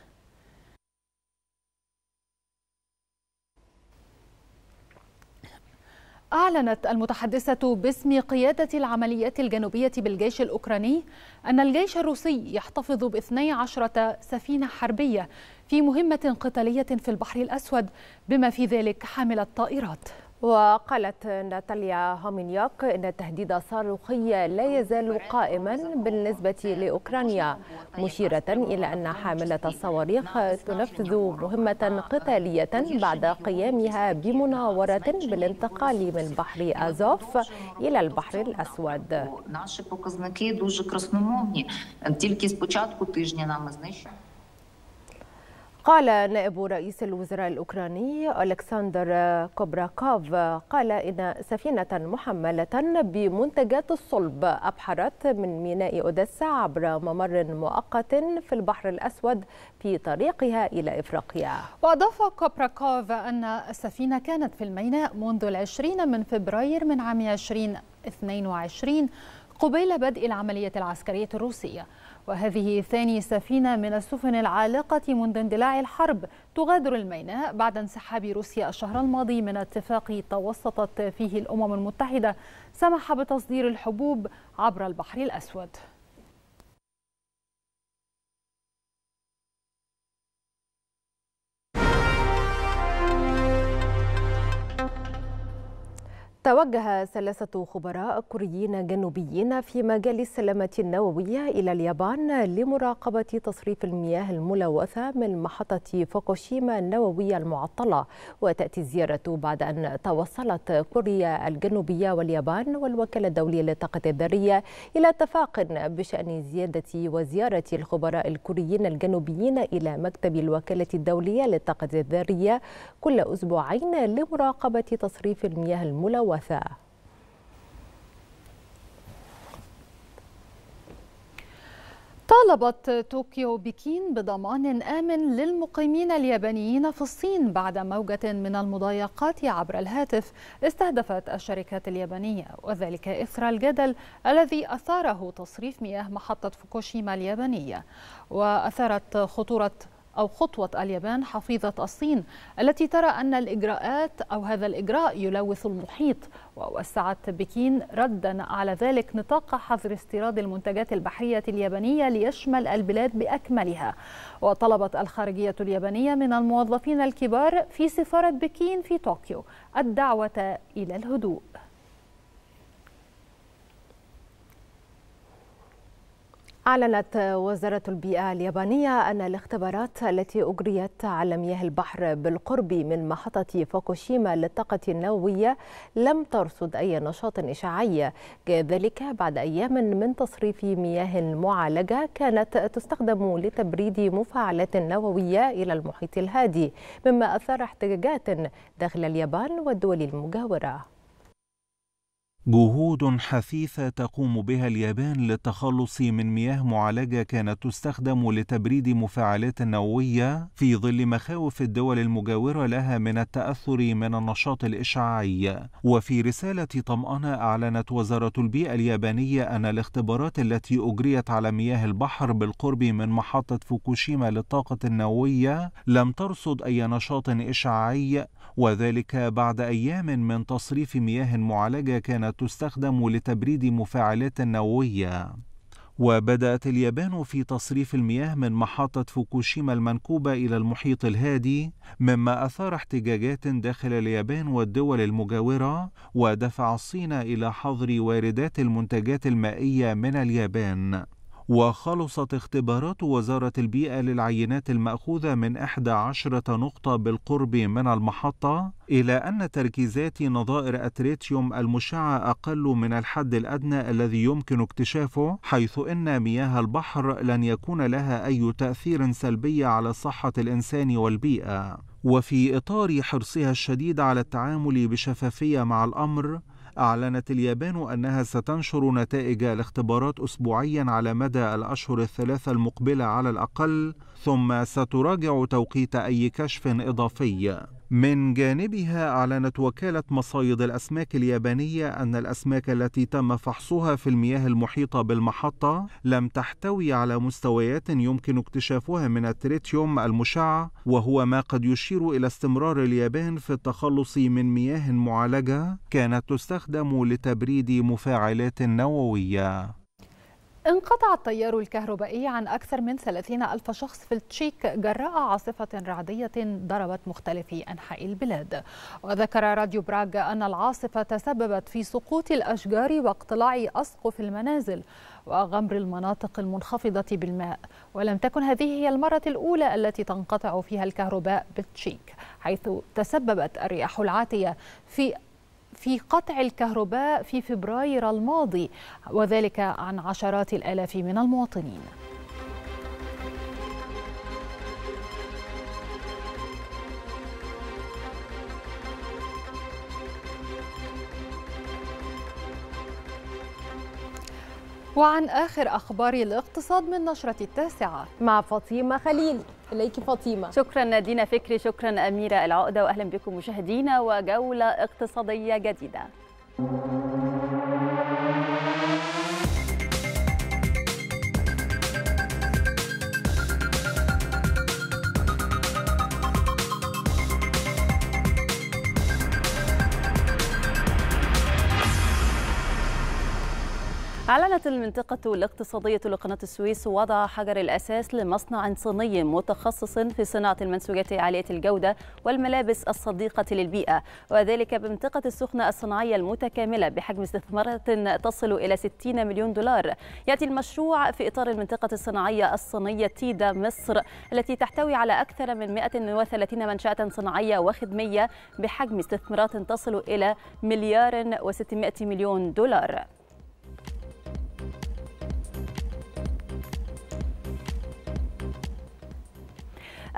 أعلنت المتحدثة باسم قيادة العمليات الجنوبية بالجيش الأوكراني أن الجيش الروسي يحتفظ ب عشرة سفينة حربية في مهمة قتالية في البحر الأسود بما في ذلك حامل الطائرات وقالت ناتاليا هومينياك إن التهديد الصاروخي لا يزال قائما بالنسبة لأوكرانيا مشيرة إلى أن حاملة الصواريخ تنفذ مهمة قتالية بعد قيامها بمناورة بالانتقال من بحر أزوف إلى البحر الأسود قال نائب رئيس الوزراء الأوكراني ألكسندر كوبراكوف قال إن سفينة محملة بمنتجات الصلب أبحرت من ميناء أوديسا عبر ممر مؤقت في البحر الأسود في طريقها إلى إفريقيا وأضاف كوبراكوف أن السفينة كانت في الميناء منذ العشرين من فبراير من عام 2022 قبيل بدء العملية العسكرية الروسية وهذه ثاني سفينة من السفن العالقة منذ اندلاع الحرب تغادر الميناء بعد انسحاب روسيا الشهر الماضي من اتفاق توسطت فيه الأمم المتحدة سمح بتصدير الحبوب عبر البحر الأسود توجه ثلاثة خبراء كوريين جنوبيين في مجال السلامة النووية إلى اليابان لمراقبة تصريف المياه الملوثة من محطة فوكوشيما النووية المعطلة وتأتي الزيارة بعد أن توصلت كوريا الجنوبية واليابان والوكالة الدولية للطاقة الذرية إلى اتفاق بشأن زيادة وزيارة الخبراء الكوريين الجنوبيين إلى مكتب الوكالة الدولية للطاقة الذرية كل أسبوعين لمراقبة تصريف المياه الملوثة وثاء طالبت طوكيو بكين بضمان آمن للمقيمين اليابانيين في الصين بعد موجة من المضايقات عبر الهاتف استهدفت الشركات اليابانية وذلك إثر الجدل الذي أثاره تصريف مياه محطة فوكوشيما اليابانية وأثارت خطورة أو خطوة اليابان حفيظة الصين التي ترى أن الإجراءات أو هذا الإجراء يلوث المحيط ووسعت بكين ردا على ذلك نطاق حظر استيراد المنتجات البحرية اليابانية ليشمل البلاد بأكملها وطلبت الخارجية اليابانية من الموظفين الكبار في سفارة بكين في طوكيو الدعوة إلى الهدوء أعلنت وزارة البيئة اليابانية أن الاختبارات التي أجريت على مياه البحر بالقرب من محطة فوكوشيما للطاقة النووية لم ترصد أي نشاط إشعاعي ذلك بعد أيام من تصريف مياه معالجة كانت تستخدم لتبريد مفاعلات نووية إلى المحيط الهادي مما أثار احتجاجات داخل اليابان والدول المجاورة جهود حثيثة تقوم بها اليابان للتخلص من مياه معالجة كانت تستخدم لتبريد مفاعلات نووية في ظل مخاوف الدول المجاورة لها من التأثر من النشاط الإشعاعي وفي رسالة طمأنة أعلنت وزارة البيئة اليابانية أن الاختبارات التي أجريت على مياه البحر بالقرب من محطة فوكوشيما للطاقة النووية لم ترصد أي نشاط إشعاعي وذلك بعد أيام من تصريف مياه معالجة كانت تستخدم لتبريد مفاعلات نووية وبدأت اليابان في تصريف المياه من محطة فوكوشيما المنكوبة إلى المحيط الهادي مما أثار احتجاجات داخل اليابان والدول المجاورة ودفع الصين إلى حظر واردات المنتجات المائية من اليابان وخلصت اختبارات وزارة البيئة للعينات المأخوذة من 11 نقطة بالقرب من المحطة إلى أن تركيزات نظائر التريتيوم المشعة أقل من الحد الأدنى الذي يمكن اكتشافه حيث إن مياه البحر لن يكون لها أي تأثير سلبي على صحة الإنسان والبيئة وفي إطار حرصها الشديد على التعامل بشفافية مع الأمر أعلنت اليابان أنها ستنشر نتائج الاختبارات أسبوعيا على مدى الأشهر الثلاثة المقبلة على الأقل ثم ستراجع توقيت أي كشف إضافي من جانبها أعلنت وكالة مصايد الأسماك اليابانية أن الأسماك التي تم فحصها في المياه المحيطة بالمحطة لم تحتوي على مستويات يمكن اكتشافها من التريتيوم المشع وهو ما قد يشير إلى استمرار اليابان في التخلص من مياه معالجة كانت تستخدم لتبريد مفاعلات نووية انقطع التيار الكهربائي عن أكثر من 30 ألف شخص في التشيك جراء عاصفة رعدية ضربت مختلف أنحاء البلاد وذكر راديو براغ أن العاصفة تسببت في سقوط الأشجار واقتلاع أسقف المنازل وغمر المناطق المنخفضة بالماء ولم تكن هذه هي المرة الأولى التي تنقطع فيها الكهرباء بالتشيك حيث تسببت الرياح العاتية في في قطع الكهرباء في فبراير الماضي وذلك عن عشرات الالاف من المواطنين وعن آخر أخبار الاقتصاد من نشرة التاسعة مع فاطمة خليل اليك فاطمه شكرا نادينا فكري شكرا اميره العقده واهلا بكم مشاهدينا وجوله اقتصاديه جديده أعلنت المنطقة الاقتصادية لقناة السويس وضع حجر الأساس لمصنع صيني متخصص في صناعة المنسوجات عالية الجودة والملابس الصديقة للبيئة وذلك بمنطقة السخنة الصناعية المتكاملة بحجم استثمارات تصل إلى 60 مليون دولار يأتي المشروع في إطار المنطقة الصناعية الصينية تيدا مصر التي تحتوي على أكثر من 130 منشأة صناعية وخدمية بحجم استثمارات تصل إلى مليار و600 مليون دولار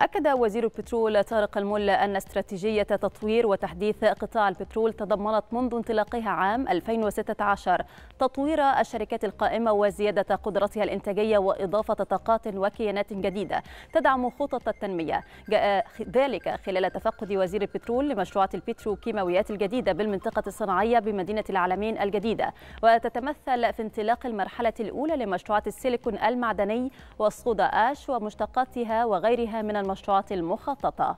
أكد وزير البترول طارق الملا أن استراتيجية تطوير وتحديث قطاع البترول تضمنت منذ انطلاقها عام 2016 تطوير الشركات القائمة وزيادة قدرتها الإنتاجية وإضافة طاقات وكيانات جديدة تدعم خطط التنمية جاء ذلك خلال تفقد وزير البترول لمشروعات البتروكيماويات الجديدة بالمنطقة الصناعية بمدينة العالمين الجديدة وتتمثل في انطلاق المرحلة الأولى لمشروعات السيليكون المعدني والصودا آش ومشتقاتها وغيرها من المشروعات المشروعات المخططة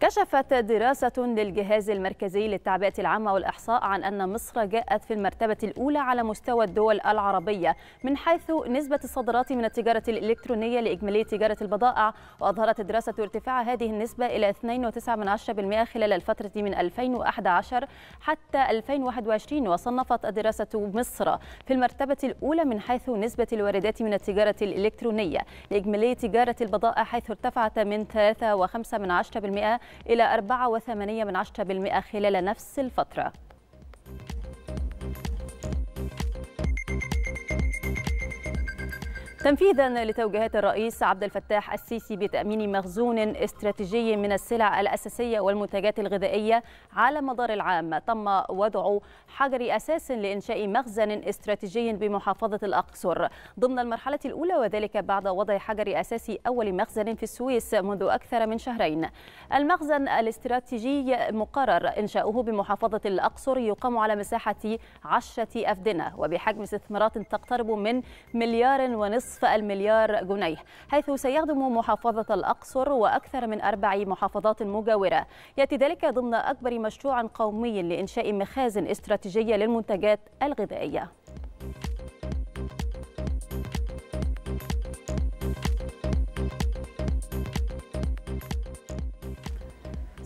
كشفت دراسة للجهاز المركزي للتعبئة العامة والإحصاء عن أن مصر جاءت في المرتبة الأولى على مستوى الدول العربية من حيث نسبة الصادرات من التجارة الإلكترونية لإجمالية تجارة البضائع وأظهرت الدراسة ارتفاع هذه النسبة إلى 2.9% خلال الفترة من 2011 حتى 2021 وصنفت الدراسة مصر في المرتبة الأولى من حيث نسبة الواردات من التجارة الإلكترونية لإجمالية تجارة البضائع حيث ارتفعت من 3.5% إلى 4.8% خلال نفس الفترة تنفيذا لتوجيهات الرئيس عبد الفتاح السيسي بتامين مخزون استراتيجي من السلع الاساسيه والمنتجات الغذائيه على مدار العام تم وضع حجر اساس لانشاء مخزن استراتيجي بمحافظه الاقصر ضمن المرحله الاولى وذلك بعد وضع حجر اساس اول مخزن في السويس منذ اكثر من شهرين المخزن الاستراتيجي مقرر انشاؤه بمحافظه الاقصر يقام على مساحه 10 افدنه وبحجم استثمارات تقترب من مليار ونصف نصف المليار جنيه حيث سيخدم محافظة الأقصر وأكثر من أربع محافظات مجاورة يأتي ذلك ضمن أكبر مشروع قومي لإنشاء مخازن استراتيجية للمنتجات الغذائية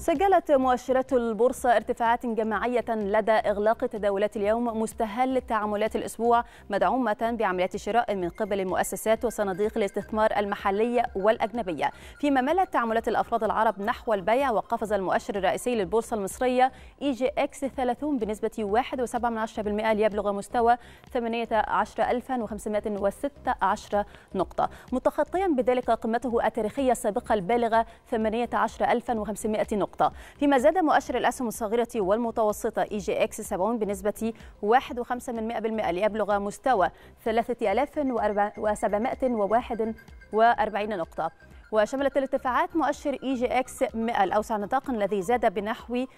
سجلت مؤشرات البورصة ارتفاعات جماعية لدى إغلاق تداولات اليوم مستهل تعاملات الأسبوع مدعومة بعمليات شراء من قبل المؤسسات وصناديق الاستثمار المحلية والأجنبية فيما ملت تعاملات الأفراد العرب نحو البيع وقفز المؤشر الرئيسي للبورصة المصرية إي جي إكس 30 بنسبة 1.7% ليبلغ مستوى 18516 نقطة متخطيا بذلك قمته التاريخية السابقة البالغة 18500 نقطة النقطة فيما زاد مؤشر الأسهم الصغيرة والمتوسطة إي جي إكس 70 بنسبة 1.5% ليبلغ مستوى 3741 نقطة وشملت الارتفاعات مؤشر اي جي اكس 100 الاوسع نطاقا الذي زاد بنحو 1.13%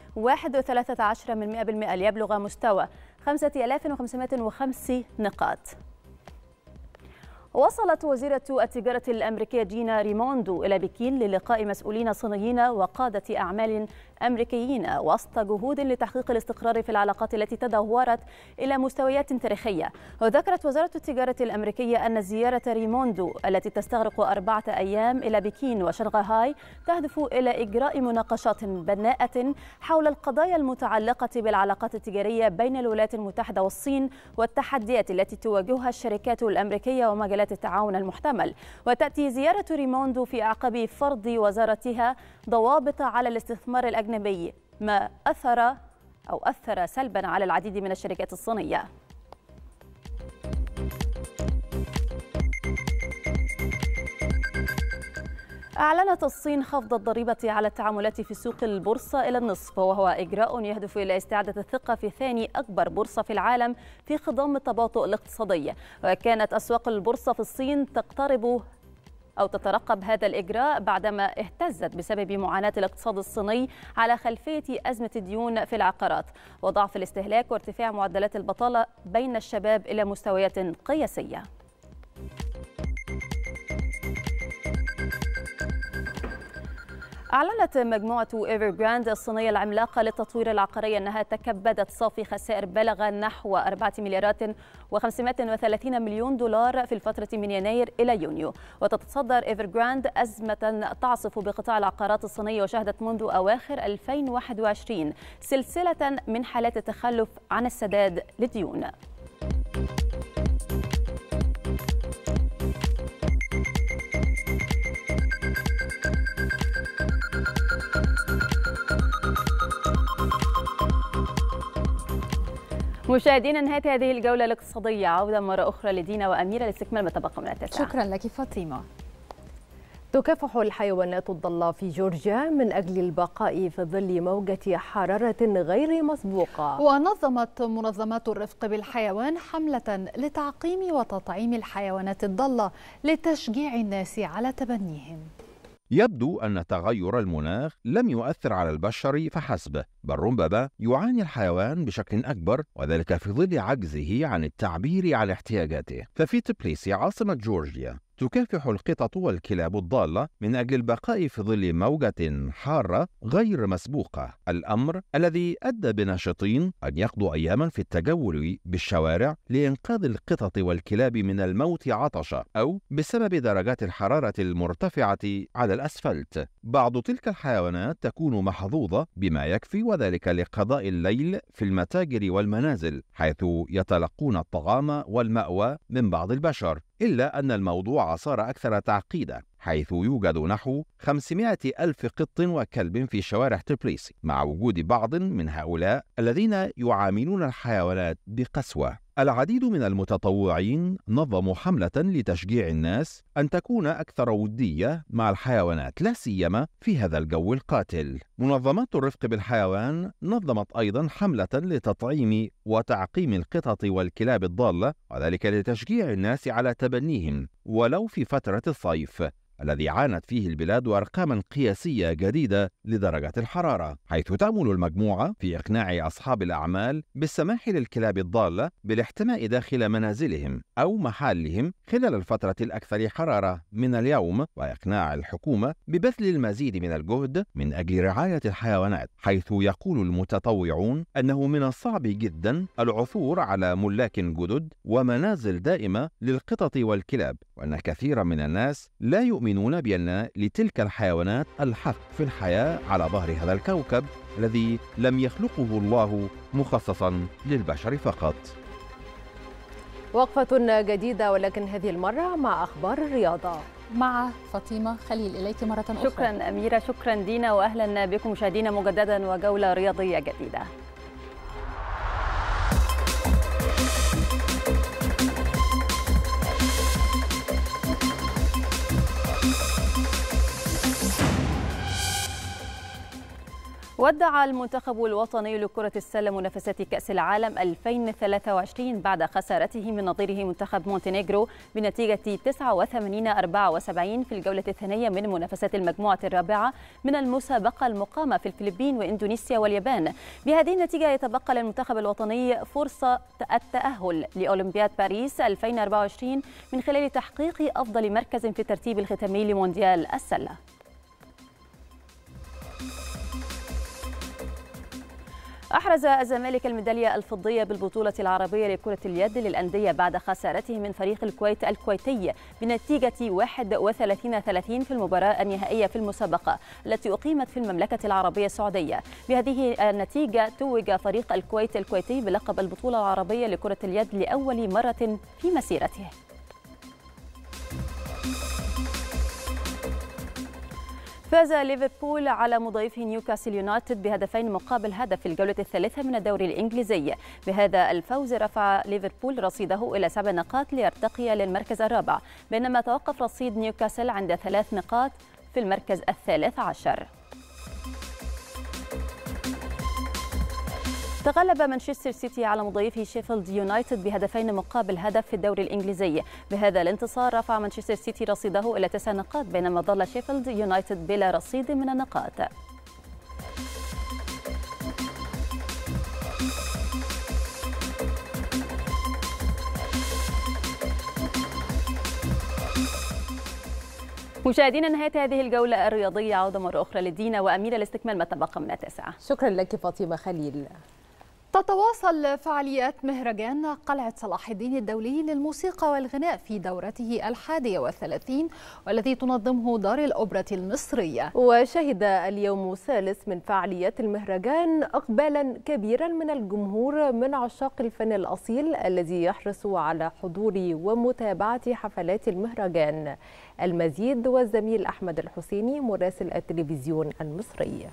ليبلغ مستوى 5505 نقاط وصلت وزيرة التجارة الأمريكية جينا ريموندو إلى بكين للقاء مسؤولين صينيين وقادة أعمال أمريكيين وسط جهود لتحقيق الاستقرار في العلاقات التي تدهورت إلى مستويات تاريخية وذكرت وزارة التجارة الأمريكية أن زيارة ريموندو التي تستغرق أربعة أيام إلى بكين وشنغهاي تهدف إلى إجراء مناقشات بناءة حول القضايا المتعلقة بالعلاقات التجارية بين الولايات المتحدة والصين والتحديات التي تواجهها الشركات الأمريكية ومجالات وسيلة التعاون المحتمل وتأتي زيارة ريموندو في اعقاب فرض وزارتها ضوابط على الاستثمار الأجنبي ما أثر أو أثر سلبا على العديد من الشركات الصينية أعلنت الصين خفض الضريبة على التعاملات في سوق البورصة إلى النصف وهو إجراء يهدف إلى استعادة الثقة في ثاني أكبر بورصة في العالم في خضم التباطؤ الاقتصادي وكانت أسواق البورصة في الصين تقترب أو تترقب هذا الإجراء بعدما اهتزت بسبب معاناة الاقتصاد الصيني على خلفية أزمة الديون في العقارات وضعف الاستهلاك وارتفاع معدلات البطالة بين الشباب إلى مستويات قياسية أعلنت مجموعة جراند الصينية العملاقة للتطوير العقاري أنها تكبدت صافي خسائر بلغ نحو 4 مليارات و530 مليون دولار في الفترة من يناير إلى يونيو وتتصدر جراند أزمة تعصف بقطاع العقارات الصينية وشهدت منذ أواخر 2021 سلسلة من حالات التخلف عن السداد للديون مشاهدينا نهاية هذه الجولة الاقتصادية عودة مرة أخرى لدينا وأميرة لاستكمال ما تبقى من التسعة شكرا لك فاطمة تكافح الحيوانات الضالة في جورجيا من أجل البقاء في ظل موجة حرارة غير مسبوقة ونظمت منظمات الرفق بالحيوان حملة لتعقيم وتطعيم الحيوانات الضالة لتشجيع الناس على تبنيهم يبدو أن تغير المناخ لم يؤثر على البشر فحسب، بل ربما يعاني الحيوان بشكل أكبر وذلك في ظل عجزه عن التعبير عن احتياجاته. ففي تبليسي عاصمة جورجيا تكافح القطط والكلاب الضالة من أجل البقاء في ظل موجة حارة غير مسبوقة، الأمر الذي أدى بناشطين أن يقضوا أيامًا في التجول بالشوارع لإنقاذ القطط والكلاب من الموت عطشة أو بسبب درجات الحرارة المرتفعة على الأسفلت. بعض تلك الحيوانات تكون محظوظة بما يكفي وذلك لقضاء الليل في المتاجر والمنازل، حيث يتلقون الطعام والمأوى من بعض البشر، إلا أن الموضوع صار أكثر تعقيدا حيث يوجد نحو 500 ألف قط وكلب في شوارع تبليسي مع وجود بعض من هؤلاء الذين يعاملون الحيوانات بقسوة العديد من المتطوعين نظموا حملة لتشجيع الناس أن تكون أكثر ودية مع الحيوانات لا سيما في هذا الجو القاتل. منظمات الرفق بالحيوان نظمت أيضا حملة لتطعيم وتعقيم القطط والكلاب الضالة وذلك لتشجيع الناس على تبنيهم ولو في فترة الصيف الذي عانت فيه البلاد أرقاما قياسية جديدة لدرجة الحرارة حيث تأمل المجموعة في إقناع أصحاب الأعمال بالسماح للكلاب الضالة بالاحتماء داخل منازلهم أو محلهم خلال الفترة الأكثر حرارة من اليوم وإقناع الحكومة ببذل المزيد من الجهد من أجل رعاية الحيوانات حيث يقول المتطوعون أنه من الصعب جدا العثور على ملاك جدد ومنازل دائمة للقطط والكلاب وأن كثيرا من الناس لا يؤمنون بأن لتلك الحيوانات الحق في الحياة على ظهر هذا الكوكب الذي لم يخلقه الله مخصصا للبشر فقط وقفة جديدة ولكن هذه المرة مع أخبار الرياضة مع فاطمة خليل إليك مرة أخرى شكرا أميرة شكرا دينا وأهلا بكم مشاهدينا مجددا وجولة رياضية جديدة ودع المنتخب الوطني لكرة السلة منافسات كأس العالم 2023 بعد خسارته من نظيره منتخب مونتينيغرو بنتيجة 89 74 في الجولة الثانية من منافسات المجموعة الرابعة من المسابقة المقامة في الفلبين وإندونيسيا واليابان بهذه النتيجة يتبقى للمنتخب الوطني فرصة التأهل لأولمبياد باريس 2024 من خلال تحقيق أفضل مركز في الترتيب الختامي لمونديال السلة أحرز الزمالك الميدالية الفضية بالبطولة العربية لكرة اليد للأندية بعد خسارته من فريق الكويت الكويتي بنتيجة 31 30 في المباراة النهائية في المسابقة التي أقيمت في المملكة العربية السعودية بهذه النتيجة توج فريق الكويت الكويتي بلقب البطولة العربية لكرة اليد لأول مرة في مسيرته فاز ليفربول على مضيفه نيوكاسل يونايتد بهدفين مقابل هدف في الجولة الثالثة من الدوري الإنجليزي بهذا الفوز رفع ليفربول رصيده إلى سبع نقاط ليرتقي للمركز الرابع بينما توقف رصيد نيوكاسل عند ثلاث نقاط في المركز الثالث عشر تغلب مانشستر سيتي على مضيفه شيفيلد يونايتد بهدفين مقابل هدف في الدوري الانجليزي بهذا الانتصار رفع مانشستر سيتي رصيده الى تسع نقاط بينما ظل شيفيلد يونايتد بلا رصيد من النقاط مشاهدينا نهاية هذه الجولة الرياضية عودة مرة أخرى لدينا وأميرة لاستكمال ما تبقى من التاسعة شكرا لك فاطمة خليل تتواصل فعاليات مهرجان قلعة صلاح الدين الدولي للموسيقى والغناء في دورته الحادية والثلاثين والذي تنظمه دار الأوبرة المصرية وشهد اليوم الثالث من فعاليات المهرجان أقبالا كبيرا من الجمهور من عشاق الفن الأصيل الذي يحرص على حضور ومتابعة حفلات المهرجان المزيد والزميل أحمد الحسيني مراسل التلفزيون المصري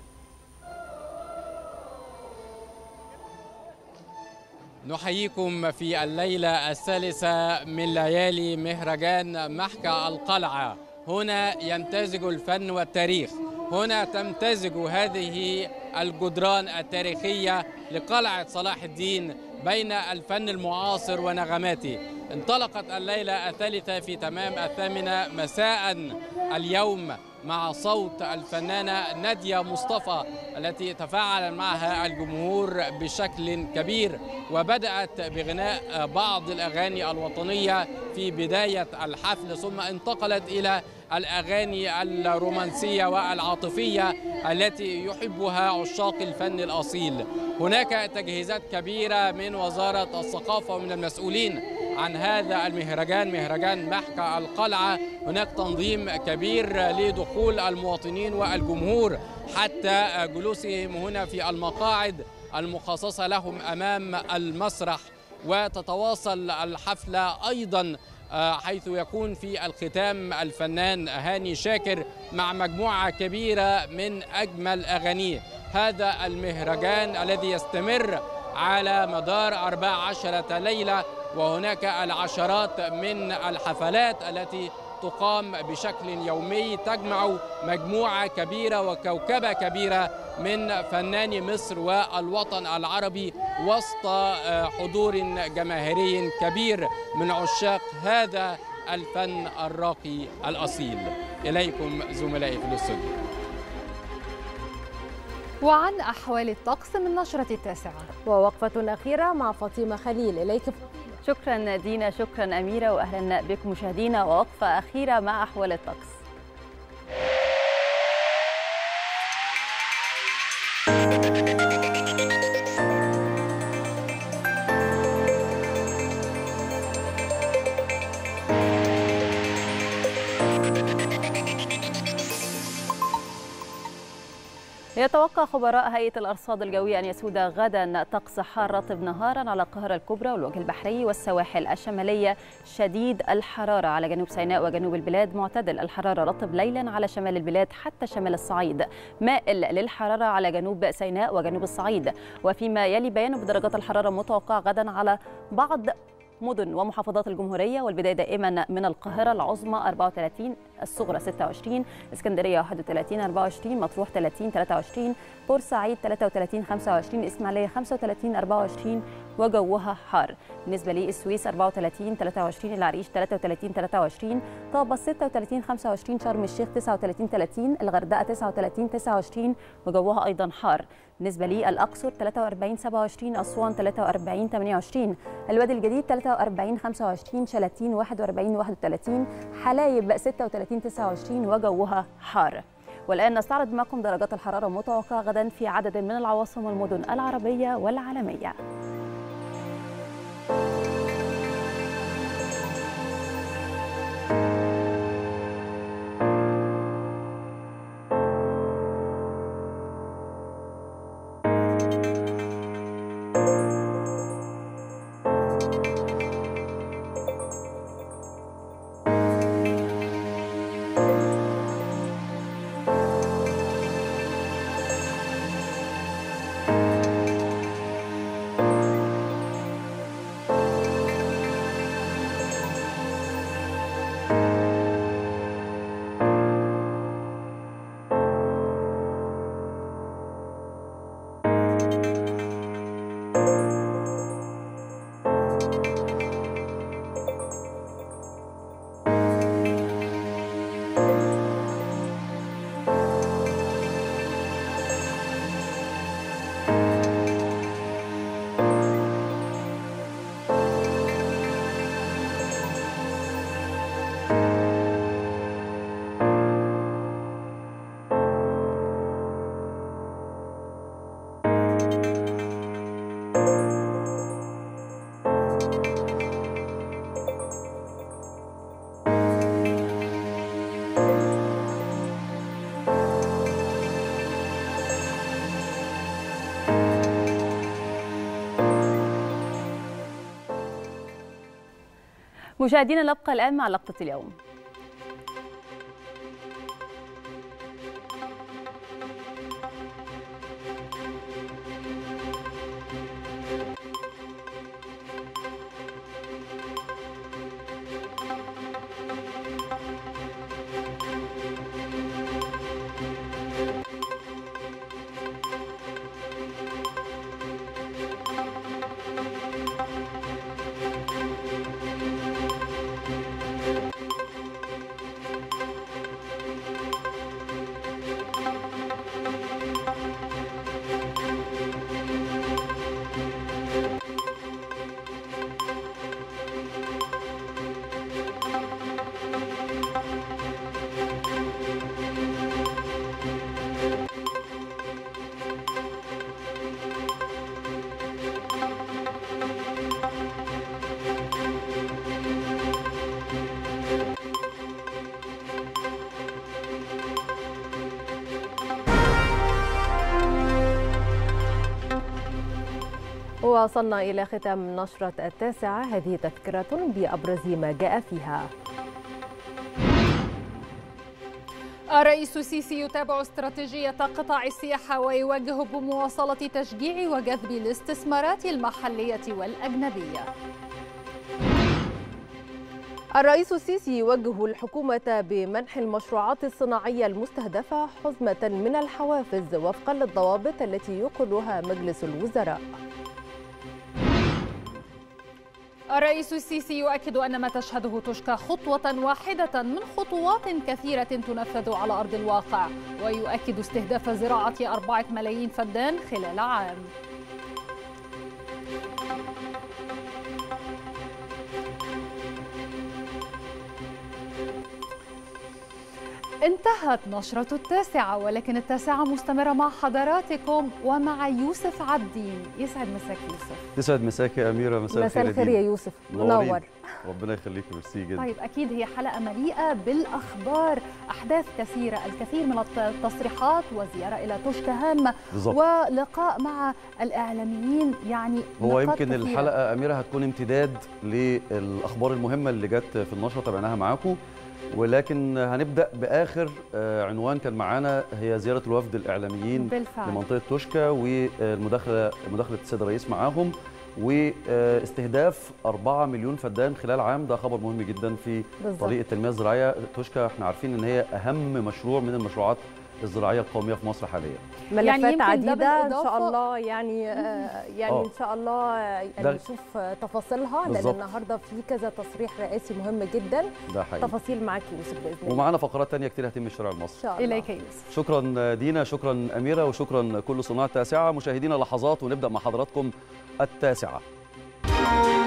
نحييكم في الليلة الثالثة من ليالي مهرجان محكى القلعة هنا يمتزج الفن والتاريخ هنا تمتزج هذه الجدران التاريخية لقلعة صلاح الدين بين الفن المعاصر ونغماته انطلقت الليلة الثالثة في تمام الثامنة مساء اليوم مع صوت الفنانة نادية مصطفى التي تفاعل معها الجمهور بشكل كبير وبدأت بغناء بعض الأغاني الوطنية في بداية الحفل ثم انتقلت إلى الأغاني الرومانسية والعاطفية التي يحبها عشاق الفن الأصيل هناك تجهيزات كبيرة من وزارة الثقافة ومن المسؤولين عن هذا المهرجان مهرجان محكى القلعة هناك تنظيم كبير لدخول المواطنين والجمهور حتى جلوسهم هنا في المقاعد المخصصة لهم أمام المسرح وتتواصل الحفلة أيضا آه، حيث يكون في الختام الفنان هاني شاكر مع مجموعة كبيرة من أجمل أغانيه هذا المهرجان الذي يستمر على مدار 14 ليلة وهناك العشرات من الحفلات التي تقام بشكل يومي تجمع مجموعة كبيرة وكوكبة كبيرة من فناني مصر والوطن العربي وسط آه، حضور جماهيري كبير من عشاق هذا الفن الراقي الأصيل إليكم زملائي في الاستوديو وعن أحوال الطقس من نشرة التاسعة ووقفة أخيرة مع فاطمة خليل إليك شكرا دينا شكرا أميرة وأهلا بكم مشاهدينا ووقفة أخيرة مع أحوال الطقس يتوقع خبراء هيئة الأرصاد الجوية أن يسود غدا طقس حار رطب نهارا على القاهرة الكبرى والوجه البحري والسواحل الشمالية شديد الحرارة على جنوب سيناء وجنوب البلاد معتدل الحرارة رطب ليلا على شمال البلاد حتى شمال الصعيد مائل للحرارة على جنوب سيناء وجنوب الصعيد وفيما يلي بيان بدرجات الحرارة المتوقعة غدا على بعض مدن ومحافظات الجمهورية والبداية دائما من القاهرة العظمى 34 الصغرى 26 اسكندرية 31 24 مطروح 30 23 بورسعيد 33 25 اسماعيلية 35 24 وجوها حار بالنسبة للسويس 34 23 العريش 33 23 طابة 36 25 شرم الشيخ 39 30 الغردقة 39 29 وجوها أيضا حار بالنسبه لي الاقصر 43 27 اسوان 43 28 الوادي الجديد 43 25 شلاتين 41 31 حلايب 36 29 وجوها حار والان نستعرض معكم درجات الحراره المتوقعه غدا في عدد من العواصم والمدن العربيه والعالميه مشاهدينا نبقى الآن مع لقطة اليوم وصلنا إلى ختام نشرة التاسعة هذه تذكرة بأبرز ما جاء فيها الرئيس السيسي يتابع استراتيجية قطاع السياحة ويواجه بمواصلة تشجيع وجذب الاستثمارات المحلية والأجنبية الرئيس السيسي يوجه الحكومة بمنح المشروعات الصناعية المستهدفة حزمة من الحوافز وفقا للضوابط التي يقرها مجلس الوزراء الرئيس السيسي يؤكد أن ما تشهده تشكى خطوة واحدة من خطوات كثيرة تنفذ على أرض الواقع ويؤكد استهداف زراعة أربعة ملايين فدان خلال عام انتهت نشرة التاسعة ولكن التاسعة مستمرة مع حضراتكم ومع يوسف عبدي يسعد مساك يوسف يسعد مساك يا أميرة مساء مساء الخير يا يوسف منور ربنا يخليك ميرسي جدا طيب أكيد هي حلقة مليئة بالأخبار أحداث كثيرة الكثير من التصريحات وزيارة إلى توشكا هامة ولقاء مع الإعلاميين يعني هو يمكن كثيرة. الحلقة أميرة هتكون امتداد للأخبار المهمة اللي جت في النشرة تابعناها معاكم ولكن هنبدا باخر آه، عنوان كان معانا هي زياره الوفد الاعلاميين بالفعل. لمنطقه توشكا والمداخله مداخله السيد الرئيس معاهم واستهداف 4 مليون فدان خلال عام ده خبر مهم جدا في بالزبط. طريقه التنميه الزراعيه توشكا احنا عارفين ان هي اهم مشروع من المشروعات الزراعيه القوميه في مصر حاليا ملفات يعني عديده يعني، آه، يعني آه. ان شاء الله يعني يعني أوه. ان شاء الله يعني نشوف آه، تفاصيلها لان النهارده في كذا تصريح رئاسي مهم جدا ده حقيقي. تفاصيل معاك يوسف باذن الله ومعانا فقرات ثانيه كتير هتم الشارع المصري اليك يا يوسف شكرا دينا شكرا اميره وشكرا كل صناع التاسعه مشاهدينا لحظات ونبدا مع حضراتكم التاسعه